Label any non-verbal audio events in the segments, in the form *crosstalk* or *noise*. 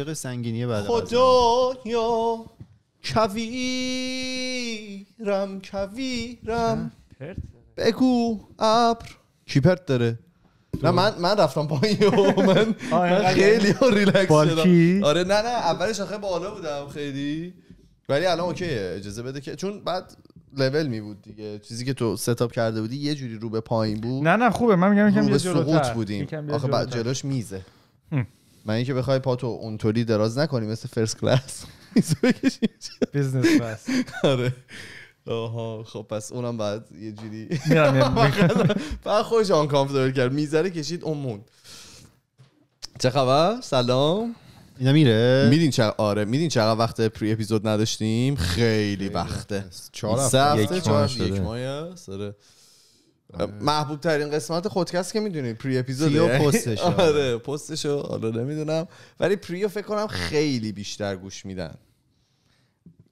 عاشق سنگینیه بعد خدایا کویرم کویرم بگو ابر کی پرت داره نه من من رفتم پایین من, *laughs* خیلی ریلکس شدم آره نه نه اولش آخه بالا بودم خیلی ولی الان اوکیه اجازه بده که چون بعد لول می بود دیگه چیزی که تو ستاپ کرده بودی یه جوری رو به پایین بود نه نه خوبه من میگم یکم جوری بودیم آخه بعد جلوش میزه من اینکه بخوای پاتو اونطوری دراز نکنی مثل فرست کلاس بزنس کلاس آره آها خب پس اونم بعد یه جوری *laughs* بعد خودش آن کامفورتبل کرد میزره کشید اون موند چه خبر سلام اینا میره میدین چرا؟ آره میدین چقدر وقت پری اپیزود نداشتیم خیلی وقته چهار هفته یک ماه سره آره. محبوب ترین قسمت خودکست که میدونی پری اپیزود یا پستش *laughs* آره پستشو حالا نمیدونم ولی پریو فکر کنم خیلی بیشتر گوش میدن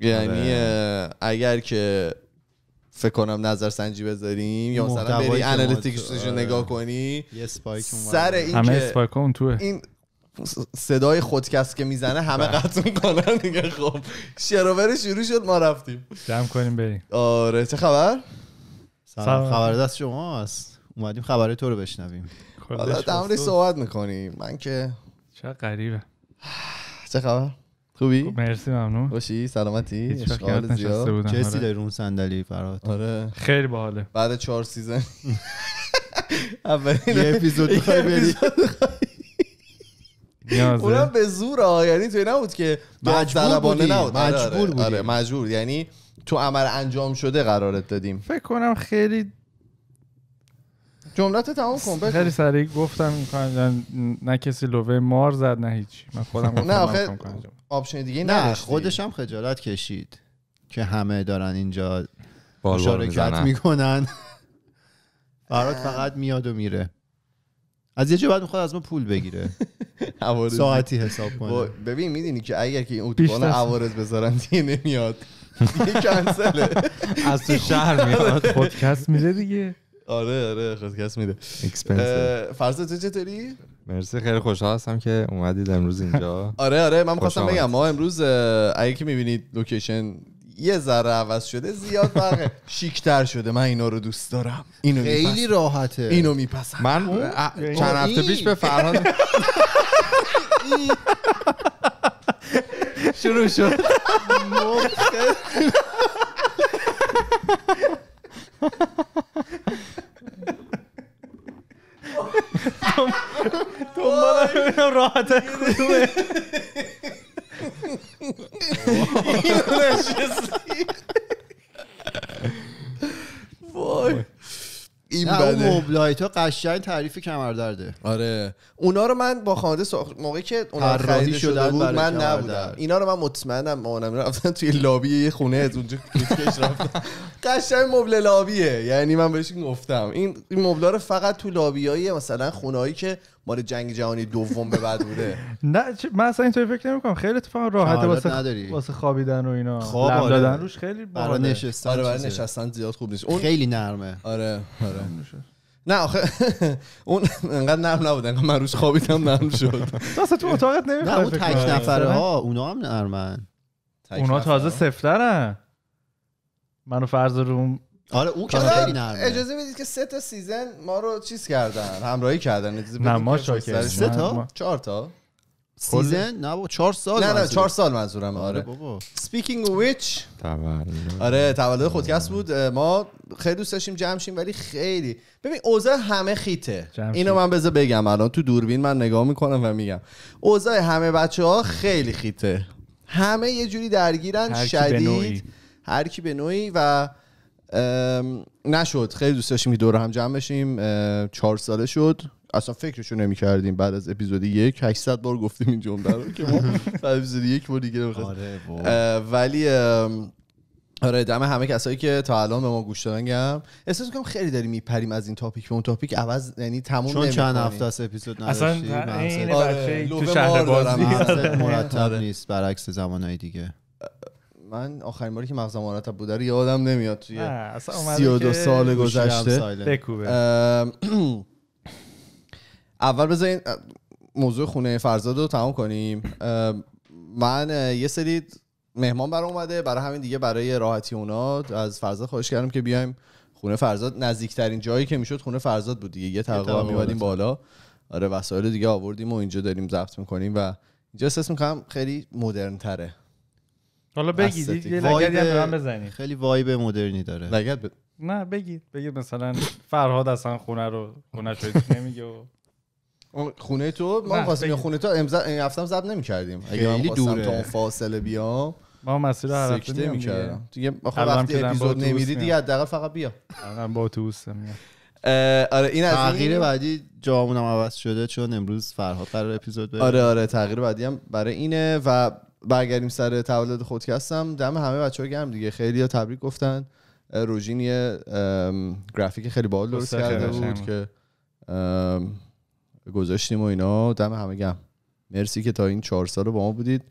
یعنی آره. اگر که فکر کنم نظر سنجی بذاریم یا مثلا بری انالیتیکسش رو نگاه آره. کنی سر این همه اسپایک اون توه این صدای خودکست که میزنه همه بله. قطع میکنن دیگه خب شروور شروع شد ما رفتیم جمع کنیم بریم آره چه خبر سلام خبر دست شما هست اومدیم خبره تو رو بشنویم حالا دمری صحبت میکنیم من که چه غریبه چه خبر خوبی مرسی ممنون خوشی سلامتی اشغال زیاد چه آره. سی داری اون صندلی فرات آره خیلی باحاله بعد چهار سیزن *laughs* اولین اپیزود میخوای بری اونم به زور یعنی توی نبود که مجبور بودی آره، آره، مجبور بودی مجبور یعنی تو عمل انجام شده قرارت دادیم فکر کنم خیلی جملت تمام کن خیلی سریع گفتم نه کسی لوه مار زد نه هیچ من خودم نه دیگه نه خودش هم خجالت کشید که همه دارن اینجا مشارکت میکنن برات فقط میاد و میره از یه جا بعد میخواد از ما پول بگیره *laughs* ساعتی حساب کنه ببین میدینی که اگر که این اوتوبان عوارز بذارن دیگه نمیاد کنسله از تو شهر میاد پادکست میده دیگه آره آره پادکست میده فرض تو چطوری مرسی خیلی خوشحال هستم که اومدید امروز اینجا آره آره من خواستم بگم ما امروز اگه که میبینید لوکیشن یه ذره عوض شده زیاد فرقه *laughs* شیکتر شده من اینا رو دوست دارم اینو خیلی راحته اینو میپسند من چند هفته پیش به فرهاد *laughs* شنو شنو تم تم راحت سایت قشنگ تعریف درده آره اونا رو من با خانواده ساخت موقعی که اونا خرید شده بود من نبودم اینا رو من مطمئنم مامانم رفتن توی لابی یه خونه از اونجا *laughs* قشنگ مبل لابیه یعنی من بهش گفتم این این مبلا رو فقط تو لابیای مثلا خونهایی که مال جنگ جهانی دوم به بعد بوده *laughs* نه من اصلا اینطوری فکر نمی‌کنم خیلی تو راحته واسه واسه خوابیدن و اینا خواب آره. دادن روش خیلی برای نشستن آره، برای نشستن زیاد خوب نیست خیلی نرمه آره آره نه آخه *laughs* اون انقدر نرم نبود انقدر من روش خوابیدم نرم شد *laughs* تو تو اتاقت نمیخواد نه اون تک نفره ها اونا هم نرمن اونا تازه سفترن منو فرض روم آره اون که آره. خیلی نرمه اجازه بدید که سه تا سیزن ما رو چیز کردن همراهی کردن نه ما سه تا چهار تا سیزن نه بابا چهار سال نه نه سال منظورم آره, آره. بابا سپیکینگ ویچ آره تولد خودکست بود ما خیلی دوست داشتیم جمع شیم ولی خیلی ببین اوضاع همه خیته اینو من بذار بگم الان تو دوربین من نگاه میکنم و میگم اوضاع همه بچه ها خیلی خیته همه یه جوری درگیرن شدید هر کی به نوعی و نشد خیلی دوست داشتیم که دور هم جمع بشیم چهار ساله شد اصلا فکرشو نمیکردیم بعد از اپیزود یک 800 بار گفتیم این جمله رو که ما *laughs* اپیزود یک بار دیگه آره ولی آره دم همه کسایی که تا الان به ما گوش دادن گم احساس میکنم خیلی داریم میپریم از این تاپیک به اون تاپیک عوض یعنی تموم چون چند هفته از اپیزود نداشتیم اصلا این بچه‌ای تو آره، بازی آره، آره. مرتب نیست برعکس زمانهای دیگه من آخرین باری که مغزم مرتب بوده رو یادم نمیاد توی 32 سال گذشته بکوبه *clears throat* *clears throat* اول بذارین موضوع خونه فرزاد رو تمام کنیم من یه سری مهمان برای اومده برای همین دیگه برای راحتی اونا از فرزاد خواهش کردم که بیایم خونه فرزاد نزدیکترین جایی که میشد خونه فرزاد بود دیگه یه تقریبا میوادیم بالا آره وسایل دیگه آوردیم و اینجا داریم ضبط میکنیم و اینجا احساس میکنم خیلی مدرن تره حالا بگید یه خیلی وایب مدرنی داره نه بگید بگید مثلا فرهاد اصلا خونه رو خونه شدید نمیگه و خونه تو ما خواستیم خونه تو این هفتم زب نمی‌کردیم اگه من دوره تو اون فاصله بیام ما مسیر هر هفته نمی‌کردم دیگه آخه وقتی اپیزود دیدی دیگه حداقل فقط بیا آقا با اتوبوس میام آره این از تغییر بعدی جامونم عوض شده چون امروز فرهاد قرار اپیزود بره آره آره تغییر بعدی هم برای اینه و برگردیم سر تولد خودکستم دم همه بچه ها گرم دیگه خیلی تبریک گفتن روژین یه گرافیک خیلی باحال درست کرده بود که گذاشتیم و اینا دم همه گم مرسی که تا این چهار سال رو با ما بودید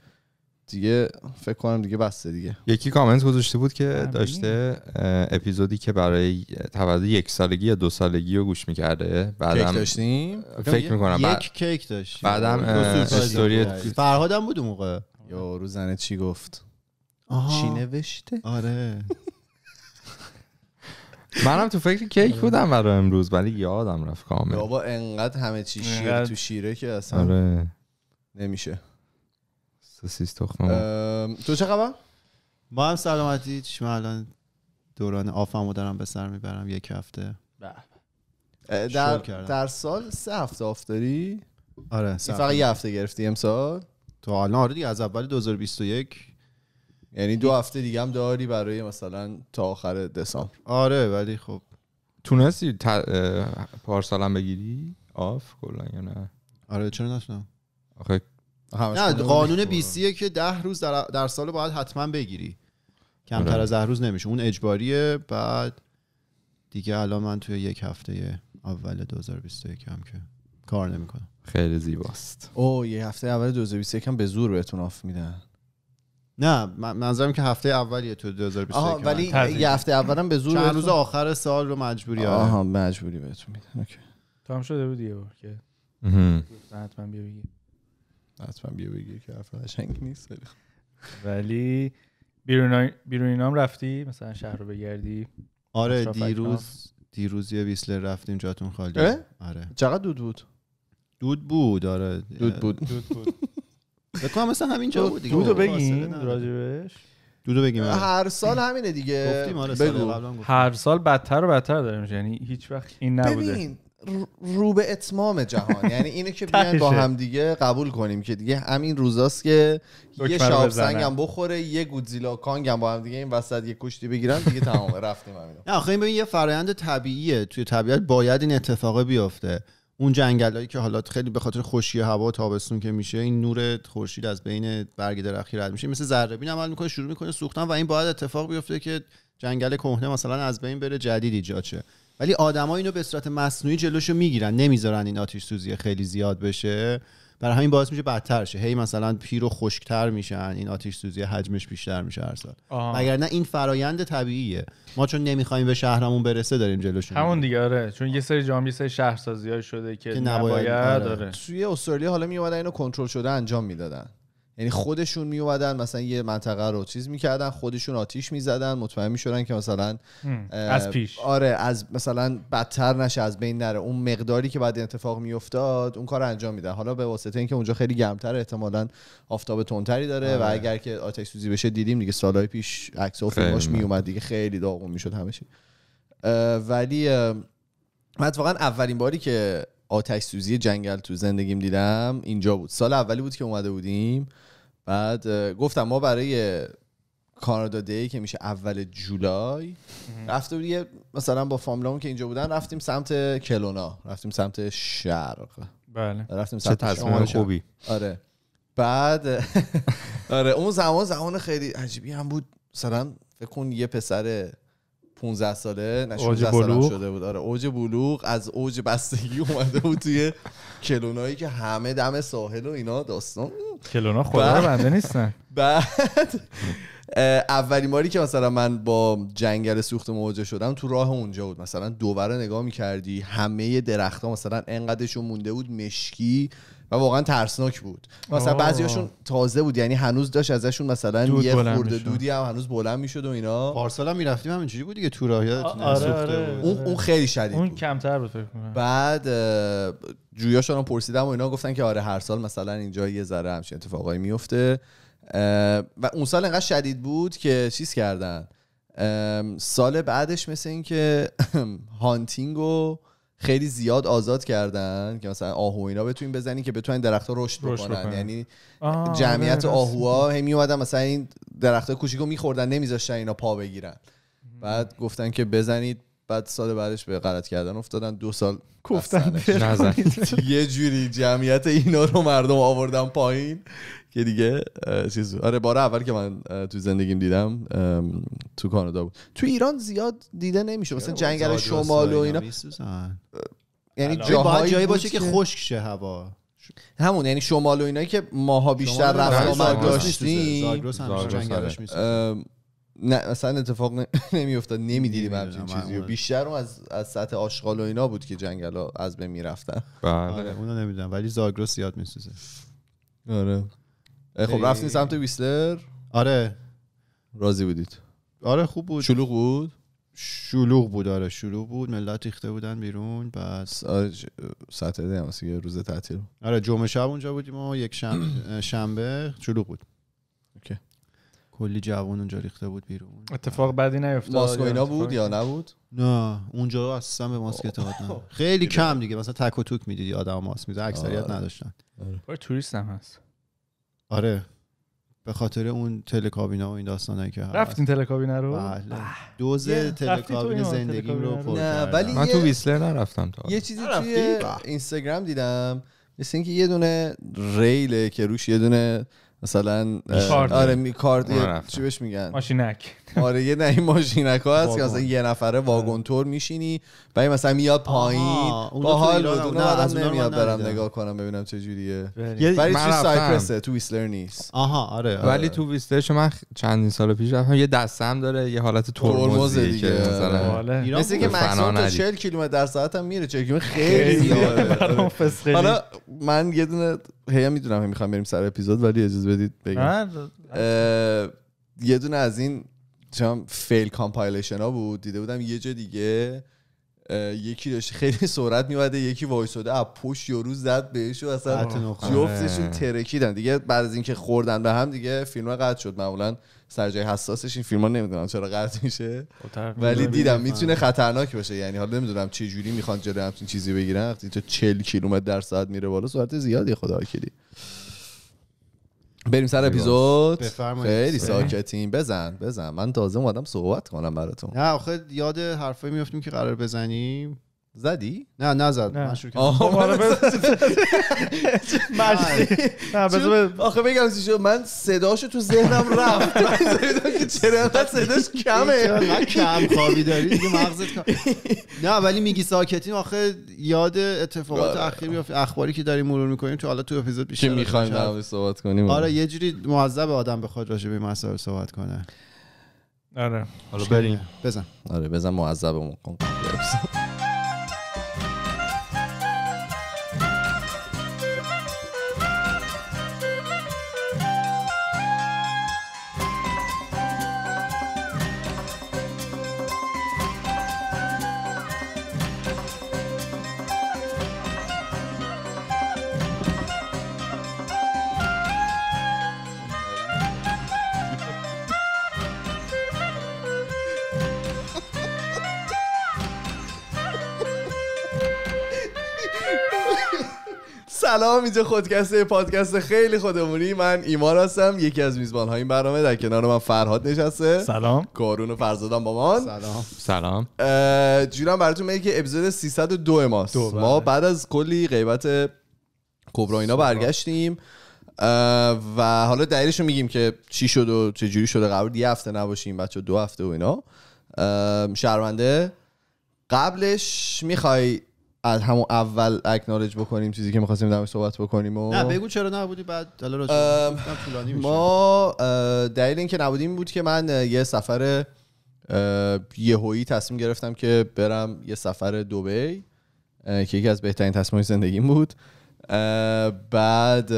دیگه فکر کنم دیگه بسته دیگه یکی کامنت گذاشته بود که داشته اپیزودی که برای تولد یک سالگی یا دو سالگی رو گوش میکرده بعدم داشتیم فکر میکنم یک کیک داشت بعدم استوری فرهادم بود اون موقع یا روزنه چی گفت آها. چی نوشته آره *laughs* منم تو فکر کیک آره. بودم برای امروز ولی یادم رفت کامل بابا انقدر همه چی شیر تو شیره که اصلا آره. نمیشه تو چه خبر ما هم سلامتی چشم الان دوران آفمو دارم به سر میبرم یک هفته بله. در, سال سه هفته آف داری آره فقط یه هفته گرفتی امسال تو الان آره دیگه از اول 2021 یعنی دو هفته دیگه هم داری برای مثلا تا آخر دسامبر آره ولی خب تونستی پارسال هم بگیری آف کلا یا نه آره چرا نتونم آخه نه قانون بیسیه که ده روز در, در سال باید حتما بگیری کمتر آره. از ده روز نمیشه اون اجباریه بعد دیگه الان من توی یک هفته اول 2021 هم که کار نمیکنم خیلی زیباست او یه هفته اول 2021 هم به زور بهتون آف میدن نه منظورم که هفته اولیه تو 2021 آها ولی یه هفته اولم به زور چند روز آخر سال رو مجبوری آره. آها مجبوری بهتون میدن اوکی تو هم شده بود یه بار که حتما بیا بگی حتما بیا بگی که حرف قشنگ نیست ولی بیرون بیرون رفتی مثلا شهر رو بگردی آره دیروز دیروز یه ویسلر رفتیم جاتون خالی آره چقدر دود بود دود بود آره دود بود دود بود بکنم همین همینجا بود دیگه دودو بگیم راجبش دودو بگیم آره. هر سال همینه دیگه آره، هر سال بدتر و بدتر داریم یعنی هیچ وقت این نبوده ببین رو به اتمام جهان *laughs* یعنی اینه که بیان با هم دیگه قبول کنیم که دیگه همین روزاست که یه شاپ سنگم بخوره یه گودزیلا کانگ هم با هم دیگه این وسط یه کشتی بگیرن دیگه تمام رفتیم همینو آخه این ببین یه فرایند طبیعیه توی طبیعت باید این اتفاق بیفته اون جنگلایی که حالا خیلی به خاطر خوشی هوا تابستون که میشه این نور خورشید از بین برگ درختی رد میشه مثل ذره بین عمل میکنه شروع میکنه سوختن و این باید اتفاق بیفته که جنگل کهنه مثلا از بین بره جدید ایجاد شه ولی آدما اینو به صورت مصنوعی جلوشو میگیرن نمیذارن این آتیش سوزی خیلی زیاد بشه برای همین باعث میشه بدتر شه هی مثلا پیر و خشکتر میشن این آتیش سوزی حجمش بیشتر میشه هر سال نه این فرایند طبیعیه ما چون نمیخوایم به شهرمون برسه داریم جلوش همون دیگه آره چون یه سری جامعه یه سری شهرسازی شده که, که نباید, نباید آره. آره. توی استرالیا حالا میومدن اینو کنترل شده انجام میدادن یعنی خودشون می اومدن مثلا یه منطقه رو چیز میکردن خودشون آتیش میزدن مطمئن میشدن که مثلا از پیش آره از مثلا بدتر نشه از بین نره اون مقداری که بعد اتفاق میافتاد اون کار انجام میدن حالا به واسطه اینکه اونجا خیلی گرمتر احتمالا آفتاب تندتری داره و آره. اگر که آتش سوزی بشه دیدیم دیگه سالهای پیش عکس و فیلماش می اومد دیگه خیلی داغون میشد همه چی ولی من واقعا اولین باری که آتش سوزی جنگل تو زندگیم دیدم اینجا بود سال اولی بود که اومده بودیم بعد گفتم ما برای کانادا دی که میشه اول جولای رفته یه مثلا با فاملامون که اینجا بودن رفتیم سمت کلونا رفتیم سمت شرق بله رفتیم سمت چه خوبی آره بعد *laughs* آره اون زمان زمان خیلی عجیبی هم بود مثلا فکر کن یه پسر 15 ساله نشون شده بود آره، اوج بلوغ از اوج بستگی *laughs* اومده بود توی کلونایی که همه دم ساحل و اینا داستان کلونا خدا بنده نیستن *laughs* بعد اولین باری که مثلا من با جنگل سوخت مواجه شدم تو راه اونجا بود مثلا دوباره نگاه میکردی همه درختها مثلا انقدرشون مونده بود مشکی و واقعا ترسناک بود مثلا بعضیاشون تازه بود یعنی هنوز داشت ازشون مثلا یه خورده دودی هم هنوز بلند میشد و اینا پارسال هم میرفتیم همینجوری بود دیگه تو راه آره، آره، آره. اون خیلی شدید اون بود. کمتر بود فکر کنم بعد جویاشون پرسیدم و اینا گفتن که آره هر سال مثلا اینجا یه ذره همچین اتفاقایی میفته و اون سال انقدر شدید بود که چیز کردن سال بعدش مثل اینکه *clears throat* هانتینگ و خیلی زیاد آزاد کردن که مثلا آهو اینا بتونین بزنین که بتونن درختها رشد بکنن یعنی آره، جمعیت آهوها هی اومدن مثلا این درختها کوچیکو میخوردن نمیذاشتن اینا پا بگیرن بعد گفتن که بزنید بعد سال بعدش به غلط کردن افتادن دو سال گفتن *laughs* یه جوری جمعیت اینا رو مردم آوردن پایین یه دیگه چیز آره بار اول که من تو زندگیم دیدم تو کانادا بود تو ایران زیاد دیده نمیشه مثلا یعنی جنگل شمال و اینا یعنی جاهایی جایی باشه که خشک شه هوا همون یعنی شمال و اینایی که ماها بیشتر رفت آمد داشتیم آره. نه اصلا اتفاق نمیفتاد *laughs* نمیدیدیم همچین چیزی بیشتر اون از, از سطح آشغال و اینا بود که جنگل ها از بین میرفتن بله آره ولی زاگرس زیاد میسوزه آره خب رفتین سمت ویسلر آره راضی بودید آره خوب بود شلوغ بود شلوغ بود آره شلوغ بود ملت ریخته بودن بیرون بعد ساترده هم یه روز تعطیل آره جمعه شب اونجا بودیم و یک *clears throat* شنبه, شلوغ بود کلی جوان اونجا ریخته بود بیرون اتفاق آره. بعدی نیفتاد ماسک اینا بود یا نبود نه اونجا اصلا به ماسک اعتماد *laughs* خیلی کم دیگه مثلا تک و توک میدیدی آدم ماسک میزد اکثریت آره. نداشتن آره توریست هم هست آره به خاطر اون تلکابینا و این داستانه که هست رفتین رو بله, بله. دوز تلکابین زندگی رو پر من تو ویسلر نرفتم تا یه چیزی توی اینستاگرام دیدم مثل اینکه یه دونه ریله که روش یه دونه مثلا آره می کارت آره، چی بهش میگن ماشینک آره یه نه ماشینک هست که مثلا یه نفره واگن تور میشینی و مثلا میاد پایین با حال از آدم نمیاد برم نگاه کنم ببینم چه جوریه بله. ولی تو سایپرسه تو ویسلر نیست آها آره, آره. ولی تو ویسلر من چندین سال پیش رفتم یه دستم داره یه حالت ترمز دیگه مثلا مثل که ماکسیمم 40 کیلومتر در ساعت هم میره چه خیلی زیاده آره. حالا من یه دونه هی میدونم هم میخوام بریم سر اپیزود ولی اجازه بدید بگم یه دونه از این چم فیل کامپایلشن ها بود دیده بودم یه جا دیگه یکی داشته خیلی سرعت میومده یکی وایساده از پشت یارو زد بهش و اصلا جفتشون آره. ترکیدن دیگه بعد از اینکه خوردن به هم دیگه فیلم قطع شد معمولا سر جای حساسش این فیلم ها نمیدونم چرا قطع میشه ولی دیدم میتونه خطرناک باشه یعنی حالا نمیدونم چه جوری میخوان جلوی همچین چیزی بگیرن وقتی تو 40 کیلومتر در ساعت میره بالا سرعت زیادی خدا کلی بریم سر اپیزود خیلی ساکتین بزن بزن من تازه اومدم صحبت کنم براتون نه آخه یاد حرفایی میفتیم که قرار بزنیم زدی؟ نه نزد من شروع کردم خب، *laughs* آخه بگم چی من صداشو تو ذهنم رفت که *laughs* *laughs* چرا صداش کمه من کم خوابی داری دیگه مغزت نه ولی میگی ساکتین آخه یاد اتفاقات بله. اخیر اخباری که داریم مرور میکنیم تو حالا تو اپیزود بیشتر میخوایم در صحبت کنیم آره یه جوری معذب آدم بخواد راشه به مسائل صحبت کنه آره حالا آره، بریم آره، بزن آره بزن معذب مقام سلام اینجا خودکسته پادکست خیلی خودمونی من ایمان هستم یکی از میزبان های این برنامه در کنار من فرهاد نشسته سلام کارون و فرزادم با من سلام سلام جیرم براتون میگه که اپیزود 302 ماست بله. ما بعد از کلی غیبت اینا برگشتیم و حالا دلیلش رو میگیم که چی شد و چه جوری شده قبل یه هفته نباشیم بچه دو هفته و اینا شرمنده قبلش میخوای از همون اول اکنالج بکنیم چیزی که میخواستیم در صحبت بکنیم و نه بگو چرا نبودی بعد حالا ما دلیل اینکه نبودیم بود که من یه سفر یهویی تصمیم گرفتم که برم یه سفر دبی که یکی از بهترین تصمیم زندگیم بود بعد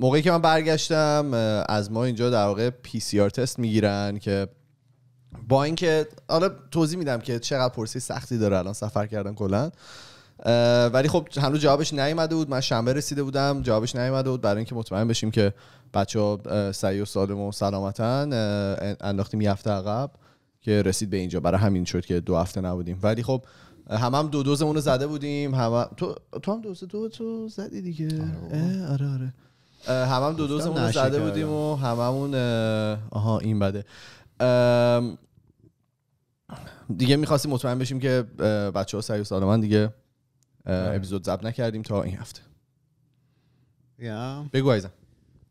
موقعی که من برگشتم از ما اینجا در واقع پی سی آر تست میگیرن که با اینکه حالا توضیح میدم که چقدر پرسی سختی داره الان سفر کردن کلا ولی خب هنوز جوابش نیومده بود من شنبه رسیده بودم جوابش نیومده بود برای اینکه مطمئن بشیم که بچه ها سعی و سالم و سلامتا انداختیم یه هفته عقب که رسید به اینجا برای همین شد که دو هفته نبودیم ولی خب هم هم دو دوزمون رو زده بودیم هم تو تو هم دوز دو تو زدی دیگه آره آره, آره. هم هم دو دوزمون رو زده بودیم و هممون آها این بده دیگه میخواستیم مطمئن بشیم که بچه ها سعی و دیگه آره. اپیزود ضبط نکردیم تا این هفته بگو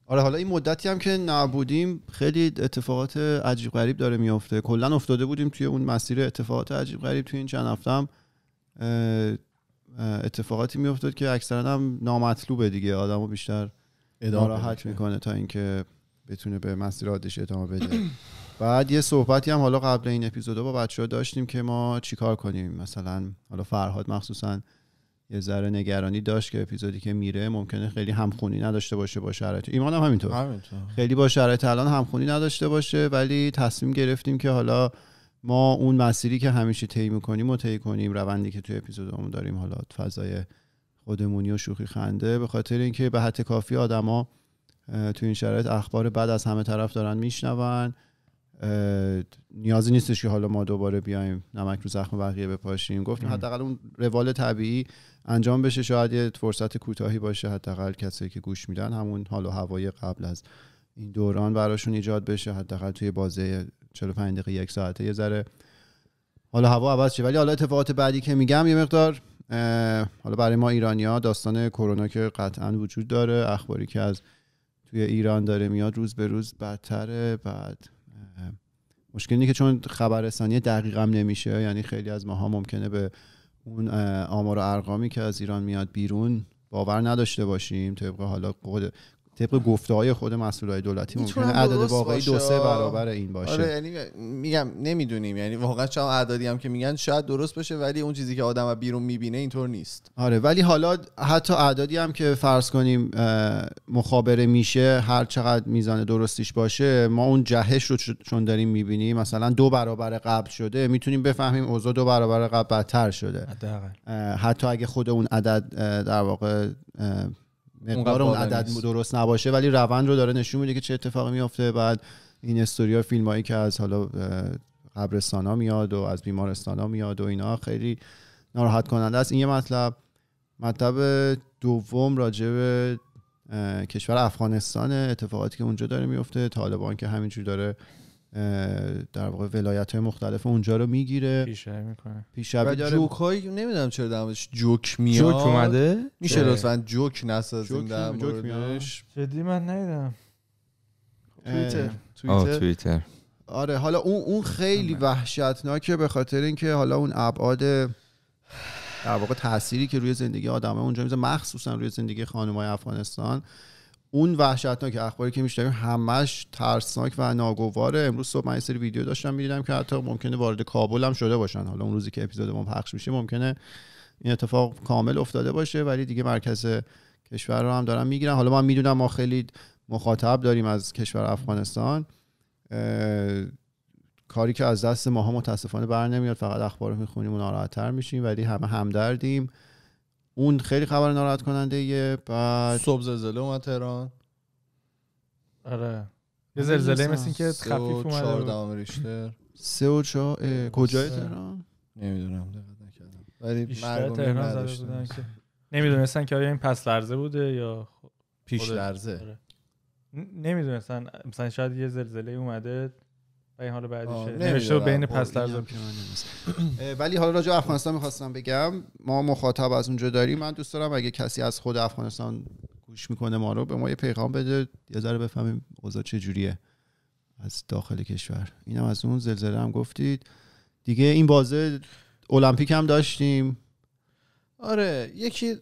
آره، حالا این مدتی هم که نبودیم خیلی اتفاقات عجیب غریب داره میافته کلا افتاده بودیم توی اون مسیر اتفاقات عجیب غریب توی این چند هفته هم اتفاقاتی میافتاد که اکثرا هم نامطلوبه دیگه آدمو بیشتر ناراحت میکنه تا اینکه بتونه به مسیر عادش ادامه بده بعد یه صحبتی هم حالا قبل این اپیزودا با بچه ها داشتیم که ما چیکار کنیم مثلا حالا فرهاد مخصوصا یه ذره نگرانی داشت که اپیزودی که میره ممکنه خیلی همخونی نداشته باشه با شرایط ایمان هم همینطور همینطور خیلی با شرایط الان همخونی نداشته باشه ولی تصمیم گرفتیم که حالا ما اون مسیری که همیشه طی میکنیم و طی کنیم روندی که توی اپیزودمون داریم حالا فضای خودمونی و شوخی خنده به خاطر اینکه به حد کافی آدما تو این شرایط اخبار بعد از همه طرف دارن میشنون نیازی نیستش که حالا ما دوباره بیایم نمک رو زخم بقیه بپاشیم گفتیم حداقل اون روال طبیعی انجام بشه شاید یه فرصت کوتاهی باشه حداقل کسایی که گوش میدن همون حال و هوای قبل از این دوران براشون ایجاد بشه حداقل توی بازه 45 دقیقه یک ساعته یه ذره حالا هوا عوض شه ولی حالا اتفاقات بعدی که میگم یه مقدار حالا برای ما ایرانیا داستان کرونا که قطعا وجود داره اخباری که از توی ایران داره میاد روز به روز بدتره بعد مشکل اینه که چون خبررسانی هم نمیشه یعنی خیلی از ماها ممکنه به اون آمار و ارقامی که از ایران میاد بیرون باور نداشته باشیم طبق حالا طبق گفته های خود مسئولای دولتی ممکنه عدد واقعی دو سه برابر این باشه آره یعنی میگم نمیدونیم یعنی واقعا چه اعدادی هم که میگن شاید درست باشه ولی اون چیزی که آدم بیرون میبینه اینطور نیست آره ولی حالا حتی اعدادی هم که فرض کنیم مخابره میشه هر چقدر میزان درستیش باشه ما اون جهش رو چون داریم میبینیم مثلا دو برابر قبل شده میتونیم بفهمیم اوضاع دو برابر قبل بدتر شده حتی اگه خود اون عدد در واقع مقدار اون عدد درست نباشه ولی روند رو داره نشون میده که چه اتفاقی میافته بعد این استوریا فیلم هایی که از حالا قبرستان ها میاد و از بیمارستان ها میاد و اینا خیلی ناراحت کننده است این یه مطلب مطلب دوم راجع به کشور افغانستان اتفاقاتی که اونجا داره میفته طالبان که همینجور داره در واقع ولایت های مختلف اونجا رو میگیره پیشروی میکنه پیشروی جوک هایی نمیدونم چرا دمش جوک میاد جوک اومده میشه لطفا جوک نسازیم در موردش جدی من نیدم تویتر آره حالا اون اون خیلی آره. وحشتناکه به خاطر اینکه حالا اون ابعاد در واقع تأثیری که روی زندگی آدمه اونجا میزه مخصوصا روی زندگی های افغانستان اون وحشتناک اخباری که میشنویم همش ترسناک و ناگواره امروز صبح من سری ویدیو داشتم میدیدم که حتی ممکنه وارد کابل هم شده باشن حالا اون روزی که اپیزود ما پخش میشه ممکنه این اتفاق کامل افتاده باشه ولی دیگه مرکز کشور رو هم دارن میگیرن حالا من میدونم ما خیلی مخاطب داریم از کشور افغانستان کاری که از دست ماها متاسفانه بر نمیاد فقط اخبار رو میخونیم و ناراحتتر میشیم ولی همه همدردیم اون خیلی خبر ناراحت کننده یه بعد صبح زلزله اومد تهران آره یه زلزله مثل این که خفیف اومده دوام ریشتر سه و چهار کجای تهران نمیدونم ولی بیشتر تهران زده که نمیدونستن که آیا این پس لرزه بوده یا خب پیش لرزه آره. نمیدونستن مثلا شاید یه زلزله اومده این حال بعدیشه بین پس *clears throat* ولی حالا راجع افغانستان میخواستم بگم ما مخاطب از اونجا داریم من دوست دارم اگه کسی از خود افغانستان گوش میکنه ما رو به ما یه پیغام بده یه ذره بفهمیم اوضاع چجوریه از داخل کشور اینم از اون زلزله هم گفتید دیگه این بازه المپیک هم داشتیم آره یکی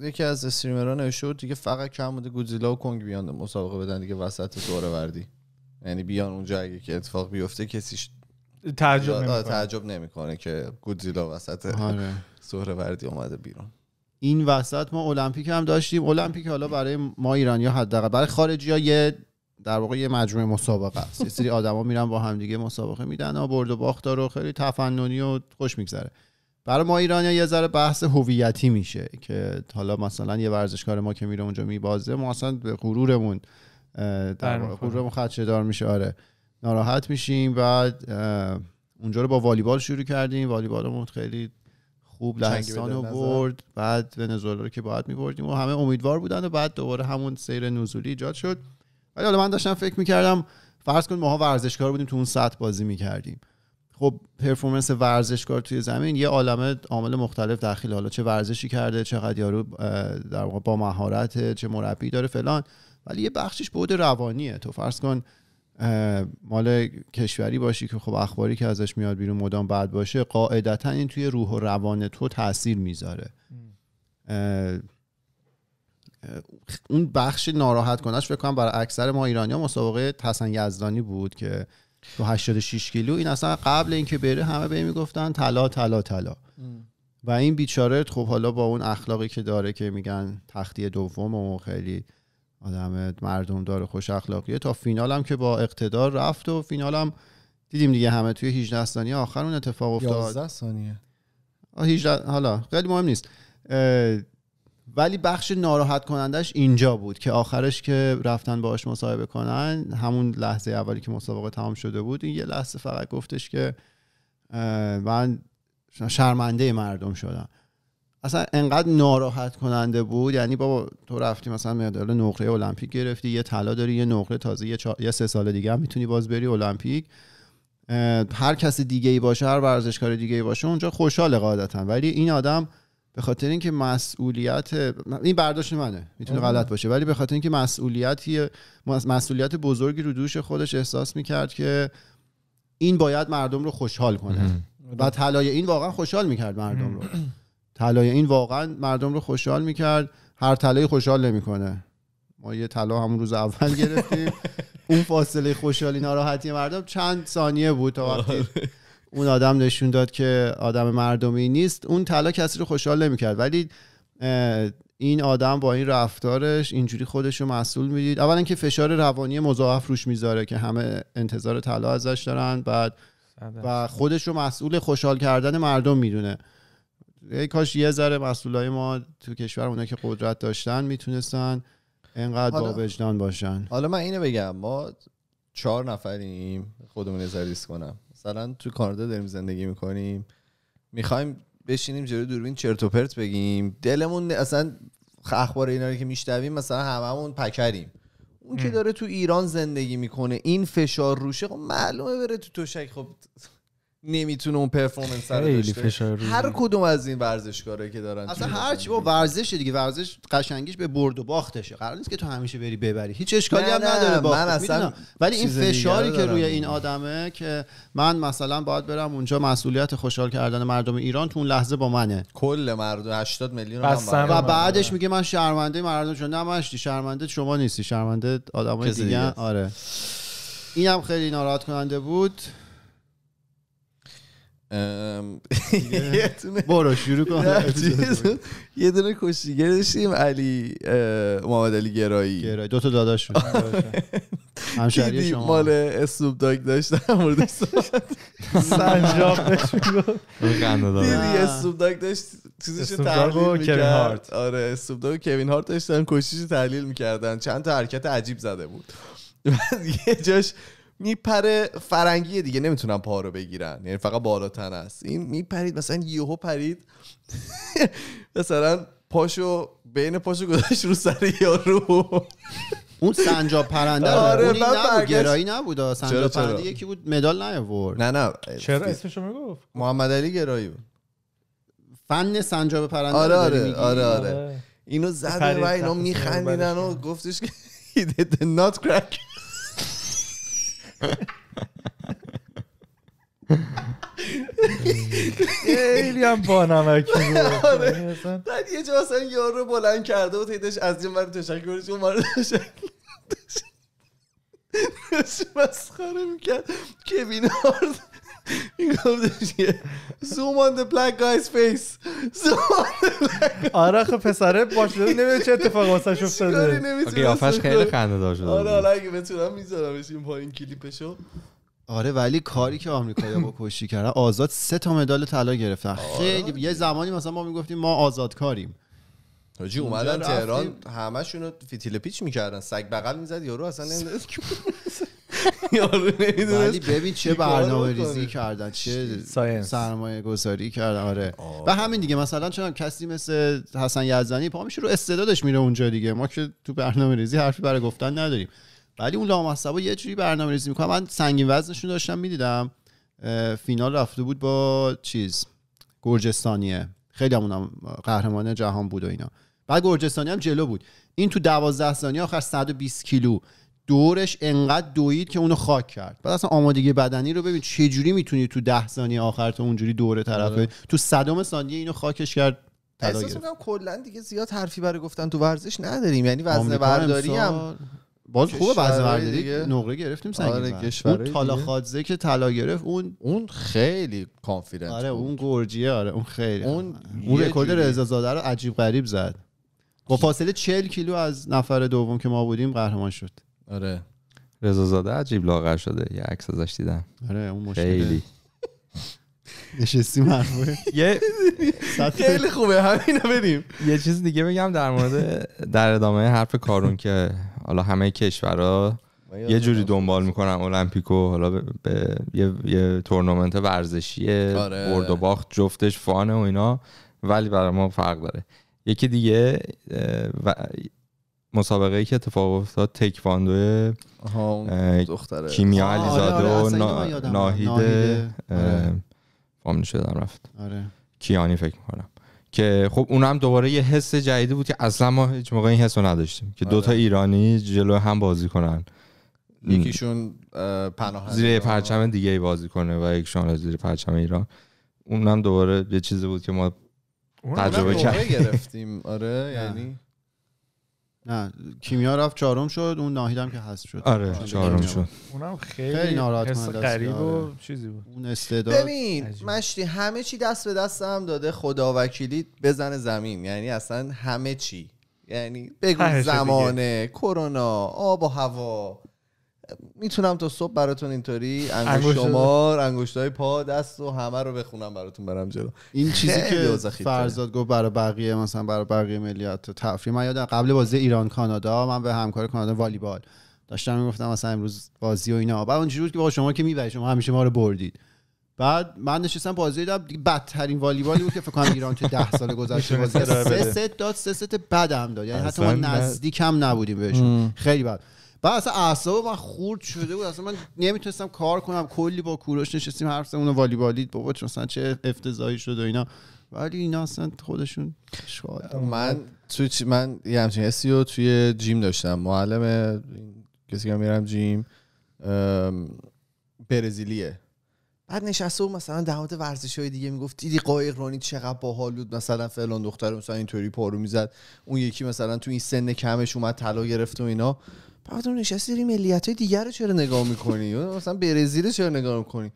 یکی از استریمرها نوشته دیگه فقط کم بوده گودزیلا و کنگ بیان مسابقه بدن دیگه وسط دوره وردی یعنی بیان اونجا اگه که اتفاق بیفته کسیش تعجب آره، نمیکنه تعجب نمیکنه که گودزیلا وسط آره. وردی اومده بیرون این وسط ما المپیک هم داشتیم المپیک حالا برای ما ایرانیا حداقل برای خارجی ها یه در واقع یه مجموعه مسابقه است یه سری آدما میرن با همدیگه مسابقه میدن و برد و باخت رو خیلی تفننی و خوش میگذره برای ما ایرانیا یه ذره بحث هویتی میشه که حالا مثلا یه ورزشکار ما که میره اونجا میبازه ما اصلا به غرورمون در واقع دار میشه آره ناراحت میشیم بعد اونجا رو با والیبال شروع کردیم والیبالمون خیلی خوب لهستان برد بعد ونزوئلا رو که باید میبردیم و همه امیدوار بودن و بعد دوباره همون سیر نزولی ایجاد شد ولی حالا من داشتم فکر میکردم فرض کن ماها ورزشکار بودیم تو اون سطح بازی میکردیم خب پرفورمنس ورزشکار توی زمین یه عالمه عامل مختلف داخل حالا چه ورزشی کرده چقدر یارو در با مهارت چه مربی داره فلان ولی یه بخشش بود روانیه تو فرض کن مال کشوری باشی که خب اخباری که ازش میاد بیرون مدام بد باشه قاعدتا این توی روح و روان تو تاثیر میذاره اون بخش ناراحت کنش فکر کنم برای اکثر ما ایرانی ها مسابقه حسن یزدانی بود که تو 86 کیلو این اصلا قبل اینکه بره همه به میگفتن طلا طلا طلا و این بیچاره خب حالا با اون اخلاقی که داره که میگن تختی دوم و خیلی آدم مردم داره خوش اخلاقیه تا فینال هم که با اقتدار رفت و فینال هم دیدیم دیگه همه توی 18 ثانیه آخر اون اتفاق افتاد 11 ثانیه حالا خیلی مهم نیست ولی بخش ناراحت کنندش اینجا بود که آخرش که رفتن باهاش مصاحبه کنن همون لحظه اولی که مسابقه تمام شده بود این یه لحظه فقط گفتش که من شرمنده مردم شدم اصلا انقدر ناراحت کننده بود یعنی بابا تو رفتی مثلا مدال نقره المپیک گرفتی یه طلا داری یه نقره تازه یه, چا... یه سه سال دیگه هم میتونی باز بری المپیک هر کس دیگه ای باشه هر ورزشکار دیگه ای باشه اونجا خوشحال قاعدتا ولی این آدم به خاطر اینکه مسئولیت این برداشت منه میتونه غلط باشه ولی به خاطر اینکه مسئولیتی مسئولیت بزرگی رو دوش خودش احساس میکرد که این باید مردم رو خوشحال کنه و طلای این واقعا خوشحال میکرد مردم رو *clears throat* طلای این واقعا مردم رو خوشحال میکرد هر طلایی خوشحال نمیکنه ما یه طلا همون روز اول گرفتیم *laughs* اون فاصله خوشحالی ناراحتی مردم چند ثانیه بود تا وقتی آره. اون آدم نشون داد که آدم مردمی نیست اون طلا کسی رو خوشحال نمیکرد ولی این آدم با این رفتارش اینجوری خودش رو مسئول میدید اولا که فشار روانی مضاعف روش میذاره که همه انتظار طلا ازش دارن بعد و خودش رو مسئول خوشحال کردن مردم میدونه ای کاش یه ذره مسئولای ما تو کشور اونا که قدرت داشتن میتونستن انقدر با وجدان باشن حالا من اینو بگم ما چهار نفریم خودمون زریس کنم مثلا تو کانادا داریم زندگی میکنیم میخوایم بشینیم جلو دوربین چرت و پرت بگیم دلمون اصلا اخبار اینا رو که میشنویم مثلا هممون پکریم اون که داره تو ایران زندگی میکنه این فشار روشه خب معلومه بره تو توشک خب نمیتونه اون پرفورمنس رو داشته هر کدوم از این ورزشکارایی که دارن اصلا هر با ورزش دیگه ورزش قشنگیش به برد و باختشه قرار نیست که تو همیشه بری ببری هیچ اشکالی هم نداره با. من اصلا ولی این فشاری که روی این آدمه که من مثلا باید برم اونجا مسئولیت خوشحال کردن مردم ایران تو اون لحظه با منه کل مردم 80 میلیون و بعدش میگه من شرمنده مردم شدم نه مشتی شرمنده شما نیستی شرمنده آدمای دیگه آره اینم خیلی ناراحت کننده بود *laughs* برو شروع کن *laughs* یه دونه کشتیگر داشتیم علی محمد علی گرایی گرایی دو تا داداش شد آره. همشهری شما مال اسنوب داگ داشت در مورد سنجاب دیدی اسنوب داگ داشت چیزش تحلیل میکرد آره اسنوب داگ و کوین هارت داشتن کشتیش تحلیل میکردن چند تا حرکت عجیب زده بود *laughs* یه جاش میپره فرنگی دیگه نمیتونن پا رو بگیرن یعنی فقط بالاتن است این میپرید مثلا یهو پرید *laughs* مثلا پاشو بین پاشو گذاشت رو سر یارو اون سنجاب پرنده آره اون نبود گرایی نبود سنجاب پرنده یکی بود مدال نیاورد نه نه چرا اسمشو میگفت محمد علی گرایی بود فن سنجاب پرنده آره آره، آره،, آره آره, اینو زد و اینا میخندیدن و گفتش که *laughs* he خیلی هم با بود آره. یعنی بعد یه جا اصلا یارو رو بلند کرده و تیدش از این برای تشکر کنید تشکل تشکر مسخره میکرد کوین هارد این گفته زوم آن ده بلک گایز فیس آره خب پسره باش نمیده چه اتفاق واسش افتاده قیافش خیلی خنده دار شده آره آره اگه بتونم میذارمش این پایین کلیپشو آره ولی کاری که آمریکایی‌ها با کشتی کردن آزاد سه تا مدال طلا گرفتن آره. خیلی یه زمانی مثلا ما میگفتیم ما آزادکاریم حاجی اومدن تهران همشون رو فیتیل پیچ میکردن سگ بغل میزد یارو اصلا *laughs* *laughs* ولی ببین چه برنامه ریزی کردن چه سرمایه گذاری کردن آره و همین دیگه مثلا چون کسی مثل حسن یزدانی پا میشه رو استعدادش میره اونجا دیگه ما که تو برنامه ریزی حرفی برای گفتن نداریم ولی اون لامصبا یه جوری برنامه ریزی میکنم من سنگین وزنشون داشتم میدیدم فینال رفته بود با چیز گرجستانیه خیلی همونم قهرمان جهان بود و اینا بعد گرجستانی هم جلو بود این تو دوازده ثانیه آخر 120 کیلو دورش انقدر دوید که اونو خاک کرد بعد اصلا آمادگی بدنی رو ببین چه جوری میتونی تو ده ثانیه آخر تو اونجوری دوره آره. طرف تو صدم ثانیه اینو خاکش کرد احساس میکنم کلا دیگه زیاد حرفی برای گفتن تو ورزش نداریم یعنی وزنه برداری هم باز خوبه وزنه برداری نقره گرفتیم سنگین آره اون تالا خادزه که طلا گرفت اون اون خیلی کانفیدنت آره اون گرجیه آره اون خیلی اون اون رکورد رضا زاده رو عجیب غریب زد با فاصله 40 کیلو از نفر دوم که ما بودیم قهرمان شد آره رضا زاده عجیب لاغر شده یه عکس ازش دیدم آره اون مشکلی خیلی نشستیم خیلی خوبه همین بدیم یه چیز دیگه بگم در مورد در ادامه حرف کارون که حالا همه کشورها یه جوری دنبال میکنن المپیکو حالا به یه, یه تورنمنت ورزشی آره. برد و باخت جفتش فانه و اینا ولی برای ما فرق داره یکی دیگه مسابقه ای که اتفاق افتاد تکواندو دختره کیمیا علیزاده آره، آره، و ناهید آره. رفت آره. کیانی فکر میکنم که خب اونم دوباره یه حس جدیدی بود که اصلا ما هیچ موقع این حس رو نداشتیم که دوتا ایرانی جلو هم بازی کنن یکیشون پناه زیر پرچم دیگه ای بازی کنه و یکشون زیر پرچم ایران اونم دوباره یه چیزی بود که ما تجربه کردیم آره یعنی نه کیمیا رفت چهارم شد اون ناهیدم که حذف شد آره چهارم شد اونم خیلی, خیلی ناراحت غریب و آره. چیزی بود اون استعداد ببین مشتی همه چی دست به دست هم داده خدا وکیلی بزن زمین یعنی اصلا همه چی یعنی بگو زمانه کرونا آب و هوا میتونم تا صبح براتون اینطوری انگشت شمار انگشتای پا دست و همه رو بخونم براتون برم جلو این چیزی که فرزاد گفت برای بقیه مثلا برای بقیه ملیات تفریح من یادم قبل بازی ایران کانادا من به همکار کانادا والیبال داشتم میگفتم مثلا امروز بازی و اینا بعد اونجوری که با شما که میبرید شما همیشه ما رو بردید بعد من نشستم بازی داد بدترین والیبالی بود که فکر کنم ایران تو ده سال گذشته *laughs* بازی سه ست داد سه ست بدم داد یعنی حتی ما نزدیک نبودیم بهشون خیلی بد بعد اصلا اعصاب من خورد شده بود اصلا من نمیتونستم کار کنم کلی با کوروش نشستیم حرف زدیم اونو والیبالی بابا چون مثلا چه افتضاحی شد و اینا ولی اینا اصلا خودشون شاید من تو من یه همچین حسی رو توی جیم داشتم معلم کسی که میرم جیم برزیلیه بعد نشسته و مثلا دهات ورزش های دیگه میگفت دیدی قایق رانی چقدر باحال بود مثلا فلان دختر مثلا اینطوری پارو میزد اون یکی مثلا تو این سن کمش اومد طلا گرفت و اینا بعد نشستی ملیت های دیگر رو چرا نگاه میکنی مثلا برزیل چرا نگاه میکنی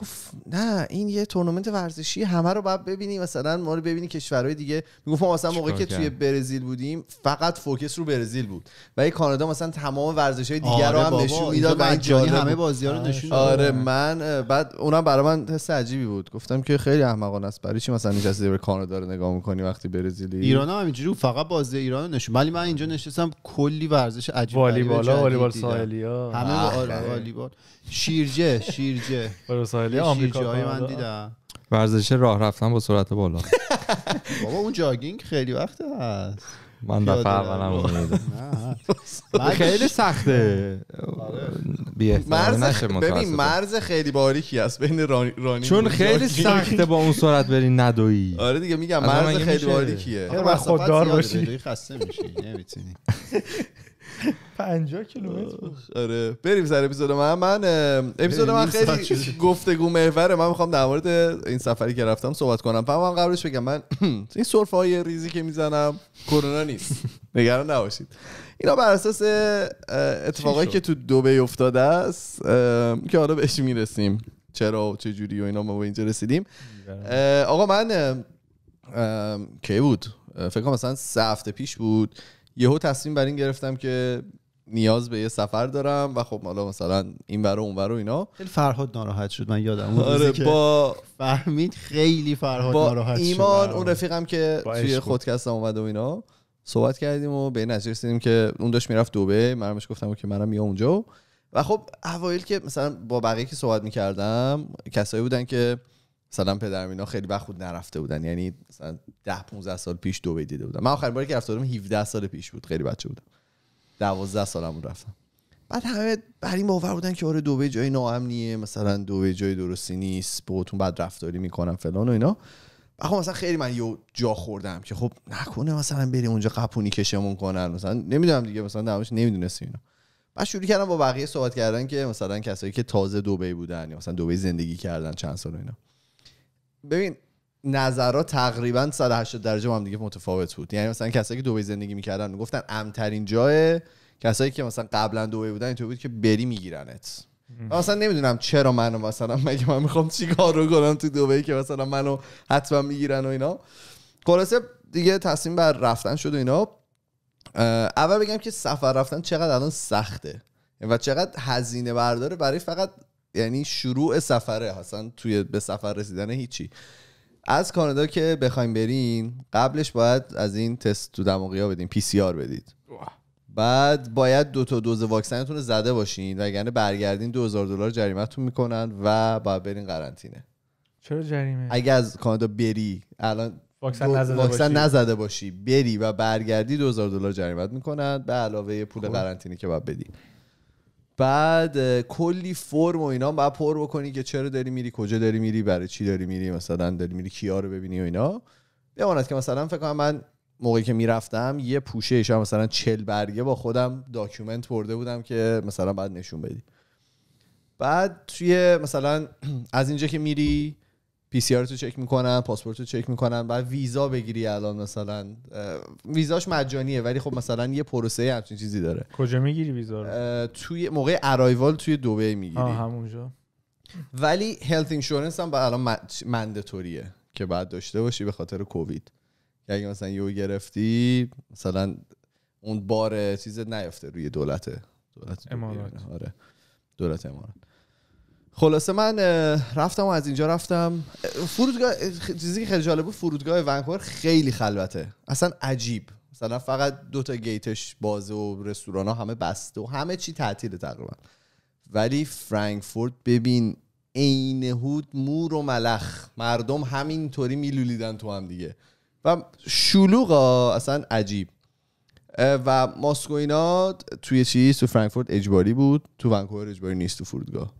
گفت نه این یه تورنمنت ورزشی همه رو باید ببینی مثلا ما رو ببینی کشورهای دیگه میگفتم مثلا موقعی که توی برزیل بودیم فقط فوکس رو برزیل بود و کانادا مثلا تمام ورزش های دیگر آره رو هم نشون میداد همه بازی‌ها رو آره. نشون آره،, آره من بعد اونم برای من حس عجیبی بود گفتم که خیلی احمقانه است برای چی مثلا نشستی به کانادا رو نگاه میکنی وقتی برزیلی ایران هم اینجوری فقط بازی ایران نشون ولی من اینجا نشستم کلی ورزش عجیب والیبال والیبال ساحلی همه آره، والیبال شیرجه شیرجه اسرائیلی آمریکا من دیدم ورزش راه رفتن با سرعت بالا *laughs* بابا اون جاگینگ خیلی وقت هست من دفعه اولم *laughs* خیلی سخته آره. مرز ببین مرز خیلی باریکی است بین رانی چون خیلی سخته با اون سرعت بری ندویی آره دیگه میگم مرز خیلی باریکیه خوددار باشی خسته میشی نمیتونی *laughs* 50 کیلومتر آره بریم سر اپیزود من من اپیزود من خیلی گفتگو محوره من میخوام در مورد این سفری که رفتم صحبت کنم فهمم قبلش بگم من *clears throat* این سرفه های ریزی که میزنم کرونا نیست *laughs* نگران نباشید اینا بر اساس اتفاقایی که تو دبی افتاده است که حالا بهش میرسیم چرا و چه جوری و اینا ما به اینجا رسیدیم آقا من کی بود فکر کنم مثلا سه هفته پیش بود یهو تصمیم بر این گرفتم که نیاز به یه سفر دارم و خب حالا مثلا این ور اون ور و اینا خیلی فرهاد ناراحت شد من یادم آره با فهمید خیلی فرهاد ناراحت شد ایمان اون آره. رفیقم که توی خودکستم اومد و اینا صحبت کردیم و به این رسیدیم که اون داشت میرفت دوبه منم گفتم که منم میام اونجا و خب اوایل که مثلا با بقیه که صحبت میکردم کسایی بودن که مثلا پدرم اینا خیلی وقت خود نرفته بودن یعنی مثلا 10 15 سال پیش دبی دیده بودم من آخرین باری که رفته 17 سال پیش بود خیلی بچه بودم 12 سالمون رفتم بعد همه بر این باور بودن که آره دبی جای ناامنیه مثلا دبی جای درستی نیست بهتون بد رفتاری میکنن فلان و اینا آخه خب مثلا خیلی من یه جا خوردم که خب نکنه مثلا بریم اونجا قپونی کشمون کنن مثلا نمیدونم دیگه مثلا نماش نمیدونست اینا بعد شروع کردم با بقیه صحبت کردن که مثلا کسایی که تازه دبی بودن یا مثلا دبی زندگی کردن چند سال و اینا ببین نظرها تقریبا 180 درجه با هم دیگه متفاوت بود یعنی مثلا کسایی که دبی زندگی میکردن میگفتن امترین جای کسایی که مثلا قبلا دبی بودن اینطور بود که بری میگیرنت مثلا نمیدونم چرا منو مثلا مگه من میخوام چیکار رو کنم تو دبی که مثلا منو حتما میگیرن و اینا خلاصه دیگه تصمیم بر رفتن شد و اینا اول بگم که سفر رفتن چقدر الان سخته و چقدر هزینه برداره برای فقط یعنی شروع سفره اصلا توی به سفر رسیدن هیچی از کانادا که بخوایم برین قبلش باید از این تست تو دماغی ها بدین پی سی آر بدید بعد باید دو تا دوز واکسنتون رو زده باشین وگرنه برگردین 2000 دلار جریمتون میکنن و باید برین قرنطینه چرا جریمه اگه از کانادا بری الان واکسن نزده, باشی. باشی بری و برگردی 2000 دلار جریمت میکنن به علاوه پول خب. قرنطینه که باید بدی بعد کلی فرم و اینا بعد پر بکنی که چرا داری میری کجا داری میری برای چی داری میری مثلا داری میری کیا رو ببینی و اینا بماند که مثلا فکر کنم من موقعی که میرفتم یه پوشه ایشا مثلا چل برگه با خودم داکیومنت برده بودم که مثلا بعد نشون بدی بعد توی مثلا *clears throat* از اینجا که میری پی سی تو چک میکنن پاسپورت رو چک میکنن بعد ویزا بگیری الان مثلا ویزاش مجانیه ولی خب مثلا یه پروسه همچین چیزی داره کجا میگیری ویزا توی موقع ارایوال توی دبی میگیری همونجا ولی هلت اینشورنس هم الان مندتوریه که بعد داشته باشی به خاطر کووید اگه مثلا یو گرفتی مثلا اون بار چیز نیفته روی دولت دولت امارات آره دولت امارات خلاصه من رفتم و از اینجا رفتم فرودگاه چیزی که خیلی جالب بود فرودگاه ونکوور خیلی خلوته اصلا عجیب مثلا فقط دو تا گیتش بازه و رستوران ها همه بسته و همه چی تعطیله تقریبا ولی فرانکفورت ببین عین هود مور و ملخ مردم همینطوری میلولیدن تو هم دیگه و شلوغا اصلا عجیب و ماسکو اینا توی چیز تو فرانکفورت اجباری بود تو ونکوور اجباری نیست تو فرودگاه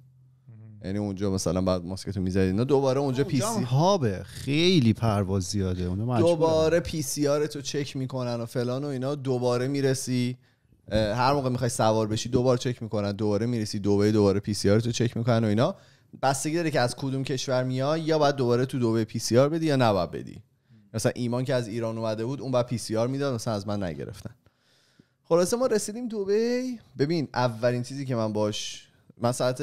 یعنی اونجا مثلا بعد ماسکتو میزدی نه دوباره اونجا پی سی هابه خیلی پرواز زیاده اونا دوباره پی سی آر تو چک میکنن و فلان و اینا دوباره میرسی هر موقع میخوای سوار بشی دوباره چک میکنن دوباره میرسی دوباره دوباره پی سی آر تو چک میکنن و اینا بستگی داره که از کدوم کشور میای یا بعد دوباره تو دوباره پی سی آر بدی یا نباید بدی مثلا ایمان که از ایران اومده بود اون بعد پی سی آر میداد مثلا از من نگرفتن خلاصه ما رسیدیم دوبه ببین اولین چیزی که من باش من ساعت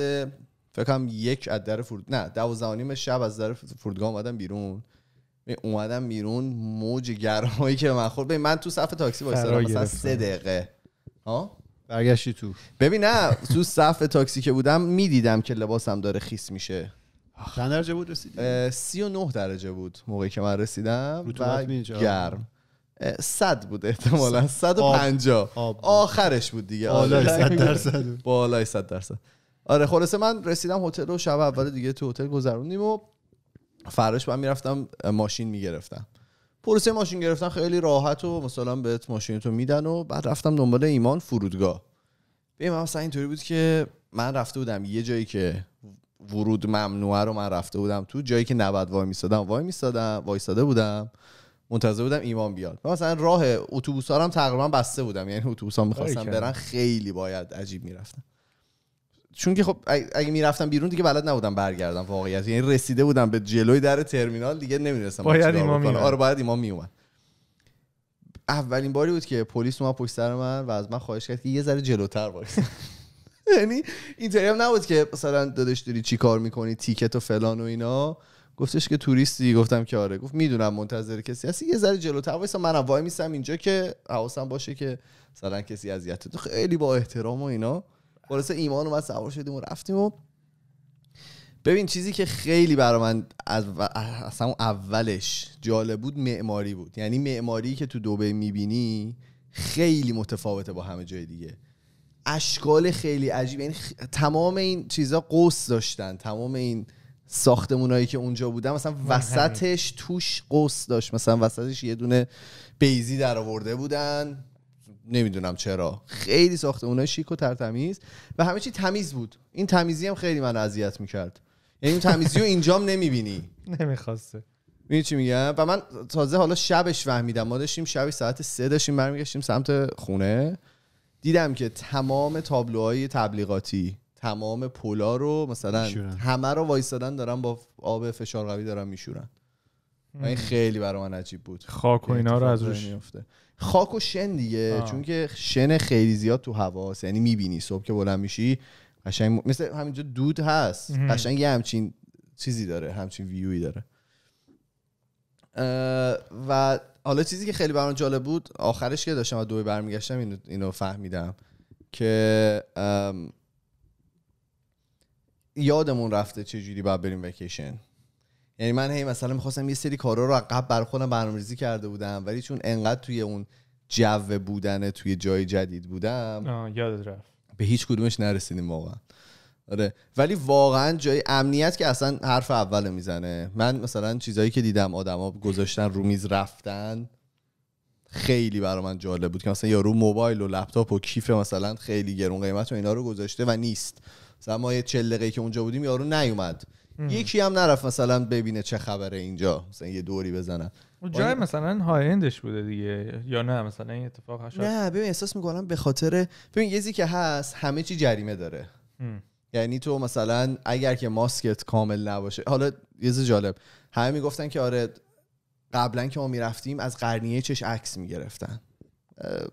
کنم یک از در فرود نه دوازده نیم شب از در فرودگاه اومدم بیرون اومدم بیرون موج گرمایی که من خورد من تو صف تاکسی وایسادم مثلا سه دقیقه ها برگشتی تو ببین نه تو صف تاکسی که بودم میدیدم که لباسم داره خیس میشه چند درجه بود رسیدی؟ 39 درجه بود موقعی که من رسیدم و گرم صد بود احتمالا 150 آخرش بود دیگه بالای 100 آره. درصد بالای 100 درصد آره خلاصه من رسیدم هتل رو شب اول دیگه تو هتل گذروندیم و فراش من میرفتم ماشین میگرفتم پروسه ماشین گرفتن خیلی راحت و مثلا بهت تو میدن و بعد رفتم دنبال ایمان فرودگاه ببین مثلا اینطوری بود که من رفته بودم یه جایی که ورود ممنوعه رو من رفته بودم تو جایی که نبد وای میستادم وای میستادم وایستاده بودم منتظر بودم ایمان بیاد مثلا راه اتوبوس هم تقریبا بسته بودم یعنی اتوبوس ها میخواستم برن خیلی باید عجیب میرفتم چون که خب اگه میرفتم بیرون دیگه بلد نبودم برگردم واقعیت یعنی رسیده بودم به جلوی در ترمینال دیگه نمیدونستم باید ایمان می آره باید ایمان میومد اولین باری بود که پلیس اومد پشت من و از من خواهش کرد که یه ذره جلوتر وایس *laughs* یعنی اینطوری هم نبود که مثلا داداش داری چی کار میکنی تیکت و فلان و اینا گفتش که توریستی گفتم که آره گفت میدونم منتظر کسی هستی یه ذره جلوتر وایسا منم وای میسم اینجا که حواسم باشه که مثلا کسی اذیتت خیلی با احترام و اینا خلاص ایمان اومد سوار شدیم و رفتیم و ببین چیزی که خیلی برای من از, اصلا اولش جالب بود معماری بود یعنی معماری که تو دوبه میبینی خیلی متفاوته با همه جای دیگه اشکال خیلی عجیب یعنی تمام این چیزها قوس داشتن تمام این ساختمونایی که اونجا بودن مثلا وسطش توش قوس داشت مثلا وسطش یه دونه بیزی در آورده بودن نمیدونم چرا خیلی ساخته اونها شیک و ترتمیز و همه چی تمیز بود این تمیزی هم خیلی من اذیت میکرد یعنی اون تمیزی رو اینجام نمیبینی *laughs* نمیخواسته میدونی چی میگم و من تازه حالا شبش فهمیدم ما داشتیم شبش ساعت سه داشتیم برمیگشتیم سمت خونه دیدم که تمام تابلوهای تبلیغاتی تمام پولا رو مثلا همه رو وایستادن دارن با آب فشار قوی دارن میشورن این خیلی برای من عجیب بود خاک و اینا رو از روش خاک و شن دیگه چون که شن خیلی زیاد تو هواست یعنی میبینی صبح که بلند میشی قشنگ مثل همینجا دود هست قشنگ یه همچین چیزی داره همچین ویوی داره و حالا چیزی که خیلی برام جالب بود آخرش که داشتم و دوی برمیگشتم اینو, فهمیدم که یادمون رفته چه جوری باید بریم وکیشن یعنی من هی مثلا میخواستم یه سری کارا رو قبل بر خودم برنامه‌ریزی کرده بودم ولی چون انقدر توی اون جو بودن توی جای جدید بودم یاد رفت به هیچ کدومش نرسیدیم واقعا آره ولی واقعا جای امنیت که اصلا حرف اول میزنه من مثلا چیزایی که دیدم آدما گذاشتن رو میز رفتن خیلی برا من جالب بود که مثلا یارو موبایل و لپتاپ و کیف مثلا خیلی گرون قیمت و اینا رو گذاشته و نیست مثلا ما دقیقه که اونجا بودیم یارو نیومد یکی هم نرفت مثلا ببینه چه خبره اینجا مثلا یه دوری بزنن جای مثلا های اندش بوده دیگه یا نه مثلا این اتفاق هاشا... نه ببین احساس میکنم به خاطر ببین یه که هست همه چی جریمه داره یعنی تو مثلا اگر که ماسکت کامل نباشه حالا یه جالب همه میگفتن که آره قبلا که ما میرفتیم از قرنیه چش عکس میگرفتن